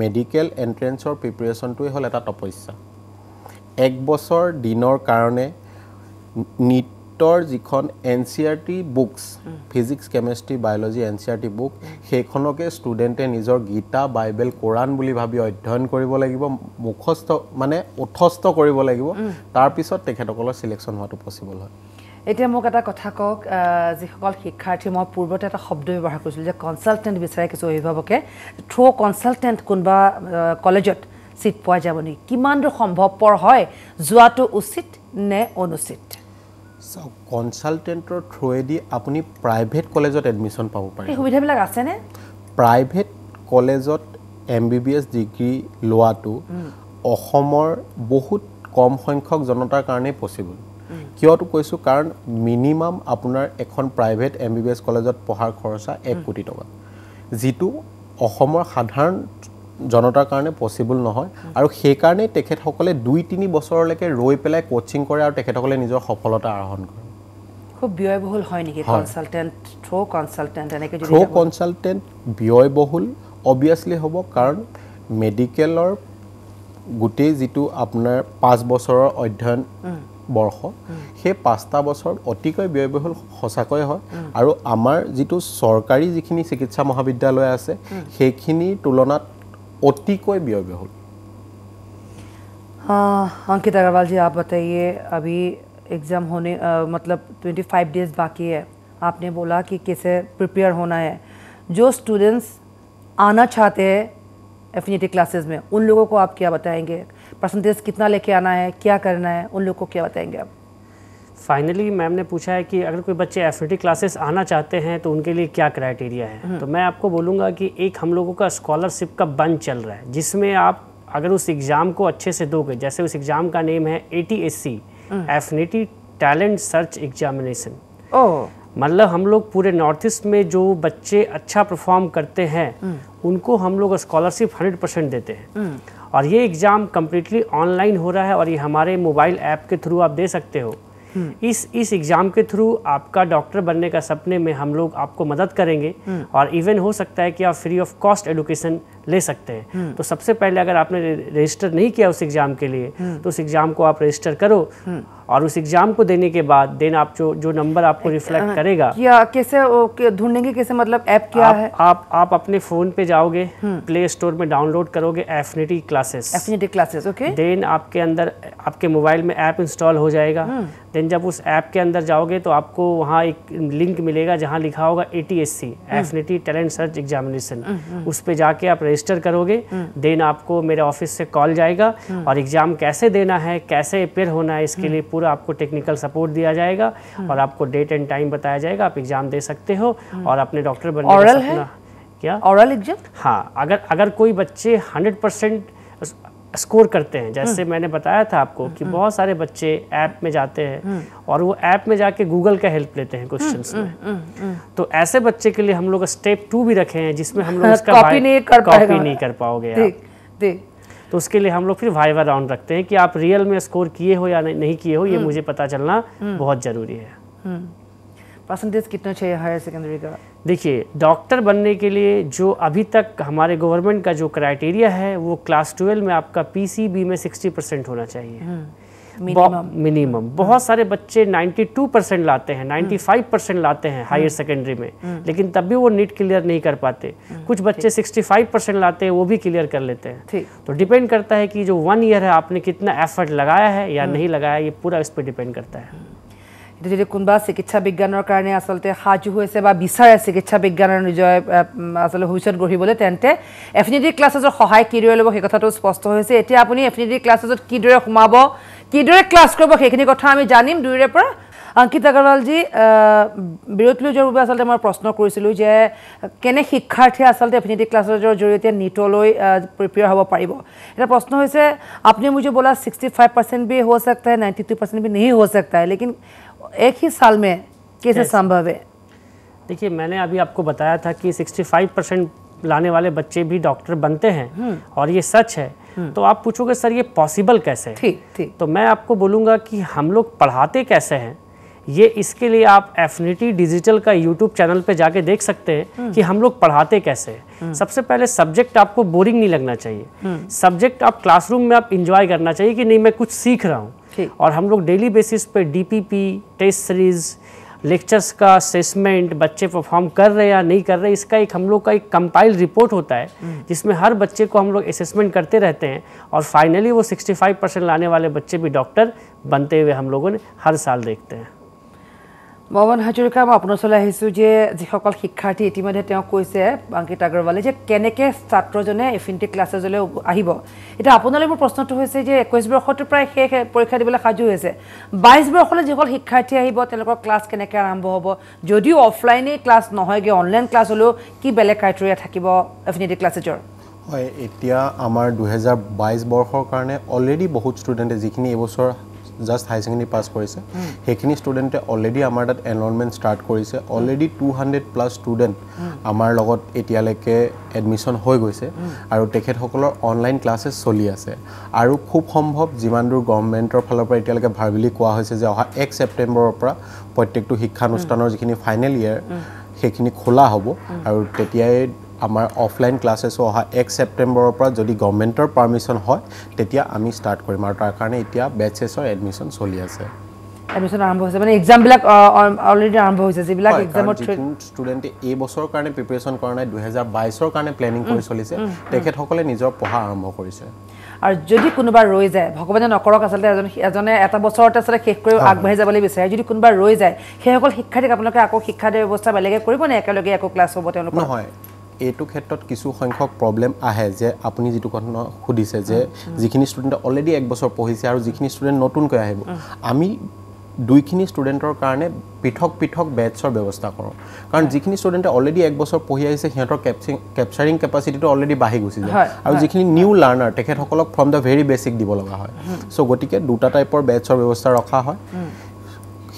মেডিকেল এণ্ট্ৰেঞ্চৰ প্ৰিপেৰেশ্যনটোৱেই হ'ল এটা তপস্যা এক বছৰ দিনৰ কাৰণে নিটৰ যিখন N C R T books physics chemistry biology N C R T book সেইখনকে ষ্টুডেণ্টে নিজৰ গীতা বাইবেল কোৰাণ বুলি ভাবি অধ্যয়ন কৰিব লাগিব মুখস্থ মানে উঠস্থ কৰিব লাগিব তাৰপিছত তেখেতসকলৰ চিলেকশ্যন হোৱাটো পচিবল হয় এতিয়া মোক এটা কথা কওক যিসকল শিক্ষাৰ্থী মই পূৰ্বতে এটা শব্দ ব্যৱহাৰ কৰিছিলোঁ যে কনচালটেণ্ট বিচাৰে কিছু অভিভাৱকে থ্ৰ' কনচালটেণ্ট কোনোবা কলেজত ছিট পোৱা যাব নেকি কিমান দূৰ সম্ভৱপৰ হয় যোৱাটো উচিত নে অনুচিত চাওক কনচালটেণ্টৰ থ্ৰুৱেদি আপুনি প্ৰাইভেট কলেজত এডমিশ্যন পাব পাৰে সুবিধাবিলাক আছেনে প্ৰাইভেট কলেজত M B B S degree লোৱাটো অসমৰ বহুত কম সংখ্যক জনতাৰ কাৰণেই পচিবল কিয়তো কৈছোঁ কাৰণ মিনিমাম আপোনাৰ এখন private M B B S কলেজত পঢ়াৰ খৰচা এক কোটি টকা যিটো অসমৰ সাধাৰণ জনতাৰ কাৰণে পচিবল নহয় আৰু সেইকাৰণেই তেখেতসকলে দুই তিনি বছৰলৈকে ৰৈ পেলাই কোচিং কৰে আৰু তেখেতসকলে নিজৰ সফলতা আৰোহণ কৰে থ্ৰ' কনচালটেণ্ট ব্যয়বহুল অবভিয়াছলি হ'ব কাৰণ মেডিকেলৰ গোটেই যিটো আপোনাৰ পাঁচ বছৰৰ অধ্যয়ন বৰ্ষ সেই পাঁচটা বছৰ অতিকৈ ব্যয়বহুল সঁচাকৈ হয় আৰু আমাৰ যিটো চৰকাৰী যিখিনি চিকিৎসা মহাবিদ্যালয় আছে সেইখিনিৰ তুলনাত अतिक व्ययबहुल हाँ, अंकित अग्रवाल जी आप बताइए अभी एग्ज़ाम होने आ, मतलब 25 डेज बाकी है आपने बोला कि कैसे प्रिपेयर होना है जो स्टूडेंट्स आना चाहते हैं एफिनिटी क्लासेस में उन लोगों को आप क्या बताएंगे परसेंटेज कितना लेके आना है क्या करना है उन लोगों को क्या बताएंगे आप फाइनली मैम ने पूछा है कि अगर कोई बच्चे एफ क्लासेस आना चाहते हैं तो उनके लिए क्या क्राइटेरिया है हम्म। तो मैं आपको बोलूँगा कि एक हम लोगों का स्कॉलरशिप का बंद चल रहा है जिसमें आप अगर उस एग्ज़ाम को अच्छे से दोगे जैसे उस एग्ज़ाम का नेम है A T S C Affinity talent search examination मतलब हम लोग पूरे नॉर्थ ईस्ट में जो बच्चे अच्छा परफॉर्म करते हैं हम्म। उनको हम लोग स्कॉलरशिप हंड्रेड परसेंट देते हैं हम्म। और ये एग्ज़ाम कम्प्लीटली ऑनलाइन हो रहा है और ये हमारे मोबाइल ऐप के थ्रू आप दे सकते हो हम्म। इस इस एग्ज़ाम के थ्रू आपका डॉक्टर बनने का सपने में हम लोग आपको मदद करेंगे हम्म। और इवन हो सकता है कि आप फ्री ऑफ कॉस्ट एडुकेशन ले सकते हैं हम्म। तो सबसे पहले अगर आपने रजिस्टर नहीं किया उस एग्ज़ाम के लिए हम्म। तो उस एग्ज़ाम को आप रजिस्टर करो हम्म। और उस एग्ज़ाम को देने के बाद देन आप जो जो नंबर आपको रिफ्लेक्ट करेगा या कैसे ढूंढेंगे कैसे मतलब ऐप क्या आप, है आप आप अपने फ़ोन पे जाओगे प्ले स्टोर में डाउनलोड करोगे Affinity classes Affinity classes okay then आपके अंदर आपके मोबाइल में ऐप इंस्टॉल हो जाएगा देन जब उस ऐप के अंदर जाओगे तो आपको वहाँ एक लिंक मिलेगा जहाँ लिखा होगा A T S C Affinity talent search examination उस पर जाके आप रजिस्टर रजिस्टर करोगे हम्म। देन आपको मेरे ऑफिस से कॉल जाएगा हम्म। और एग्ज़ाम कैसे देना है कैसे अपेयर होना है इसके हम्म। लिए पूरा आपको टेक्निकल सपोर्ट दिया जाएगा और आपको डेट एंड टाइम बताया जाएगा आप एग्ज़ाम दे सकते हो और अपने डॉक्टर बनने का सपना क्या ऑरल एग्जाम हाँ अगर अगर कोई बच्चे हंड्रेड परसेंट स्कोर करते हैं जैसे हम्म। मैंने बताया था आपको कि हम्म। बहुत सारे बच्चे ऐप में जाते हैं हम्म। और वो ऐप में जाके गूगल का हेल्प लेते हैं क्वेश्चन में तो ऐसे बच्चे के लिए हम लोग स्टेप टू भी रखे हैं जिसमें हम लोग उसका हाँ, कॉपी नहीं कर पाओगे तो उसके लिए हम लोग फिर वाइवा राउंड रखते हैं कि आप रियल में स्कोर किए हो या नहीं किए हो ये मुझे पता चलना बहुत जरूरी है परसेंटेज कितना चाहिए हायर सेकेंडरी का देखिए डॉक्टर बनने के लिए जो अभी तक हमारे गवर्नमेंट का जो क्राइटेरिया है वो क्लास ट्वेल्व में आपका पीसीबी में सिक्सटी परसेंट होना चाहिए मिनिमम हम्म, हम्म। बहुत सारे बच्चे 92 परसेंट लाते हैं 95 हम्म। परसेंट लाते हैं हायर सेकेंडरी में लेकिन तब भी वो नीट क्लियर नहीं कर पाते कुछ बच्चे 65 परसेंट लाते हैं वो भी क्लियर कर लेते हैं तो डिपेंड करता है कि जो वन ईयर है आपने कितना एफर्ट लगाया है या नहीं लगाया ये पूरा इस पर डिपेंड करता है এতিয়া যদি কোনোবা চিকিৎসা বিজ্ঞানৰ কাৰণে আচলতে সাজু হৈছে বা বিচাৰে চিকিৎসা বিজ্ঞানৰ নিজৰ আচলতে ভৱিষ্যত গঢ়িবলৈ তেন্তে এফিনিটি ক্লাছেছৰ সহায় কিদৰে ল'ব সেই কথাটো স্পষ্ট হৈছে এতিয়া আপুনি এফিনিটি ক্লাছেছত কিদৰে সোমাব কিদৰে ক্লাছ কৰিব সেইখিনি কথা আমি জানিম দুয়োৰে পৰা অংকিত আগৰৱালজী লৈ যোৱাৰ বাবে আচলতে মই প্ৰশ্ন কৰিছিলোঁ যে কেনে শিক্ষাৰ্থীয়ে আচলতে এফিনিটি ক্লাছৰ জৰিয়তে নীটলৈ প্ৰিপেয়াৰ হ'ব পাৰিব এটা প্ৰশ্ন হৈছে আপুনি মোৰ যে বোলা ছিক্সটি ফাইভ পাৰ্চেণ্ট বি হ'ব চাকে নাইণ্টি টু পাৰ্চেণ্ট বি নেহি হ'ব চাকে লেকিন एक ही साल में कैसे yes. संभव है देखिए मैंने अभी आपको बताया था कि 65 परसेंट लाने वाले बच्चे भी डॉक्टर बनते हैं हम्म। और ये सच है हम्म। तो आप पूछोगे सर ये पॉसिबल कैसे है थी. तो मैं आपको बोलूँगा कि हम लोग पढ़ाते कैसे हैं ये इसके लिए आप एफिनिटी डिजिटल का यूट्यूब चैनल पे जाके देख सकते हैं हम्म। कि हम लोग पढ़ाते कैसे हैं सबसे पहले सब्जेक्ट आपको बोरिंग नहीं लगना चाहिए सब्जेक्ट आप क्लासरूम में आप इंजॉय करना चाहिए कि नहीं मैं कुछ सीख रहा हूँ और हम लोग डेली बेसिस पे डीपीपी टेस्ट सीरीज़ लेक्चर्स का असेसमेंट बच्चे परफॉर्म कर रहे हैं या नहीं कर रहे इसका एक हम लोग का एक कंपाइल रिपोर्ट होता है हम्म। जिसमें हर बच्चे को हम लोग असेसमेंट करते रहते हैं और फाइनली वो 65 परसेंट लाने वाले बच्चे भी डॉक्टर बनते हुए हम लोगों ने हर साल देखते हैं মমন হাজৰিকা মই আপোনাৰ ওচৰলৈ আহিছোঁ যে যিসকল শিক্ষাৰ্থী ইতিমধ্যে তেওঁ কৈছে অংকিত আগৰৱালে যে কেনেকৈ ছাত্ৰজনে এফিনিটি ক্লাছেজলৈ আহিব এতিয়া আপোনালৈ মোৰ প্ৰশ্নটো হৈছে যে একৈছ বৰ্ষতো প্ৰায় শেষ পৰীক্ষা দিবলৈ সাজু হৈছে বাইছ বৰ্ষলৈ যিসকল শিক্ষাৰ্থী আহিব তেওঁলোকৰ ক্লাছ কেনেকৈ আৰম্ভ হ'ব যদিও অফলাইনেই ক্লাছ নহয়গৈ অনলাইন ক্লাছ হ'লেও কি বেলেগ ক্ৰাইটেৰিয়া থাকিব এফিনিটি ক্লাছেজৰ হয় এতিয়া আমাৰ দুহেজাৰ বাইছ বৰ্ষৰ কাৰণে অলৰেডি বহুত ষ্টুডেণ্টে যিখিনি এইবছৰ জাষ্ট হাই ছেকেণ্ডেৰী পাছ কৰিছে সেইখিনি ষ্টুডেণ্টে অলৰেডি আমাৰ তাত এনৰলমেণ্ট ষ্টাৰ্ট কৰিছে already two hundred plus student আমাৰ লগত এতিয়ালৈকে এডমিশ্যন হৈ গৈছে আৰু তেখেতসকলৰ অনলাইন ক্লাছেছ চলি আছে আৰু খুব সম্ভৱ যিমান দূৰ গভৰ্ণমেণ্টৰ ফালৰ পৰা এতিয়ালৈকে ভাবিলি কোৱা হৈছে যে অহা এক ছেপ্টেম্বৰৰ পৰা প্ৰত্যেকটো শিক্ষানুষ্ঠানৰ যিখিনি ফাইনেল ইয়েৰ সেইখিনি খোলা হ'ব আৰু তেতিয়াই আমাৰ অফলাইন ক্লাছেছো অহা এক ছেপ্টেম্বৰৰ পৰা যদি গভমেণ্টৰ পাৰ্মিশ্যন হয় তেতিয়া আমি ষ্টাৰ্ট কৰিম আৰু তাৰ কাৰণে এতিয়া বেটছেছৰ এডমিশ্যন চলি আছে এডমিশ্যন আৰম্ভ হৈছে মানে এক্সামবিলাক অলৰেডি আৰম্ভ হৈছে যিবিলাক এক্সামত ষ্টুডেণ্টে এই বছৰৰ কাৰণে প্ৰিপেৰেশ্যন কৰা নাই দুহেজাৰ বাইছৰ কাৰণে প্লেনিং কৰি চলিছে তেখেতসকলে নিজৰ পঢ়া আৰম্ভ কৰিছে আৰু যদি কোনোবা ৰৈ যায় ভগৱানে নকৰক আচলতে এজন এজনে এটা বছৰতে আচলতে শেষ কৰি আগবাঢ়ি যাবলৈ বিচাৰে যদি কোনোবা ৰৈ যায় সেইসকল শিক্ষাৰ্থীক আপোনালোকে আকৌ শিক্ষা দিয়াৰ ব্যৱস্থা বেলেগে কৰিব নে একেলগে আকৌ ক্লাছ হ'ব তেওঁলোকৰ নহয় এইটো ক্ষেত্ৰত কিছু সংখ্যক প্ৰব্লেম আহে যে আপুনি যিটো কথা সুধিছে যে যিখিনি ষ্টুডেণ্টে অলৰেডি একবছৰ পঢ়িছে আৰু যিখিনি ষ্টুডেণ্ট নতুনকৈ আহিব আমি দুইখিনি ষ্টুডেণ্টৰ কাৰণে পৃথক পৃথক বেটছৰ ব্যৱস্থা কৰোঁ কাৰণ যিখিনি ষ্টুডেণ্টে অলৰেডি এক বছৰ পঢ়ি আহিছে সিহঁতৰ কেপচিং কেপচাৰিং কেপাচিটিটো অলৰেডি বাঢ়ি গুচি যায় আৰু যিখিনি নিউ লাৰ্ণাৰ তেখেতসকলক ফ্ৰম দ্য ভেৰি বেচিক দিব লগা হয় চ' গতিকে দুটা টাইপৰ বেটছৰ ব্যৱস্থা ৰখা হয়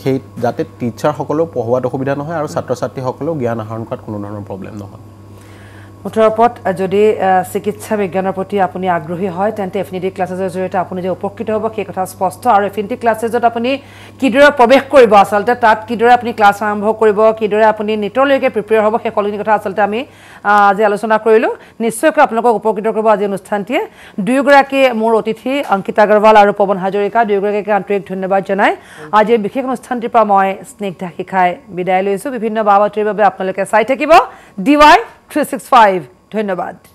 সেই যাতে টিচাৰসকলেও পঢ়োৱাত অসুবিধা নহয় আৰু ছাত্ৰ ছাত্ৰীসকলেও জ্ঞান আহৰণ কৰাত কোনো ধৰণৰ প্ৰব্লেম নহয় মুঠৰ ওপৰত যদি চিকিৎসা বিজ্ঞানৰ প্ৰতি আপুনি আগ্ৰহী হয় তেন্তে এফিনিটি ক্লাছেছৰ জৰিয়তে আপুনি যে উপকৃত হ'ব সেই কথা স্পষ্ট আৰু এফিনিটি ক্লাছেছত আপুনি কিদৰে প্ৰৱেশ কৰিব আচলতে তাত কিদৰে আপুনি ক্লাছ আৰম্ভ কৰিব কিদৰে আপুনি নেটলৈকে প্ৰিপেয়াৰ হ'ব সেই সকলোখিনি কথা আচলতে আমি আজি আলোচনা কৰিলোঁ নিশ্চয়কৈ আপোনালোকক উপকৃত কৰিব আজি অনুষ্ঠানটিয়ে দুয়োগৰাকী মোৰ অতিথি অংকিতা আগৰৱাল আৰু পৱন হাজৰিকা দুয়োগৰাকীকে আন্তৰিক ধন্যবাদ জনাই আজি বিশেষ অনুষ্ঠানটিৰ পৰা মই স্নিগ্ধা শিখাই বিদায় লৈছোঁ বিভিন্ন বা বাতৰিৰ বাবে আপোনালোকে চাই থাকিব D Y three six five ধন্যবাদ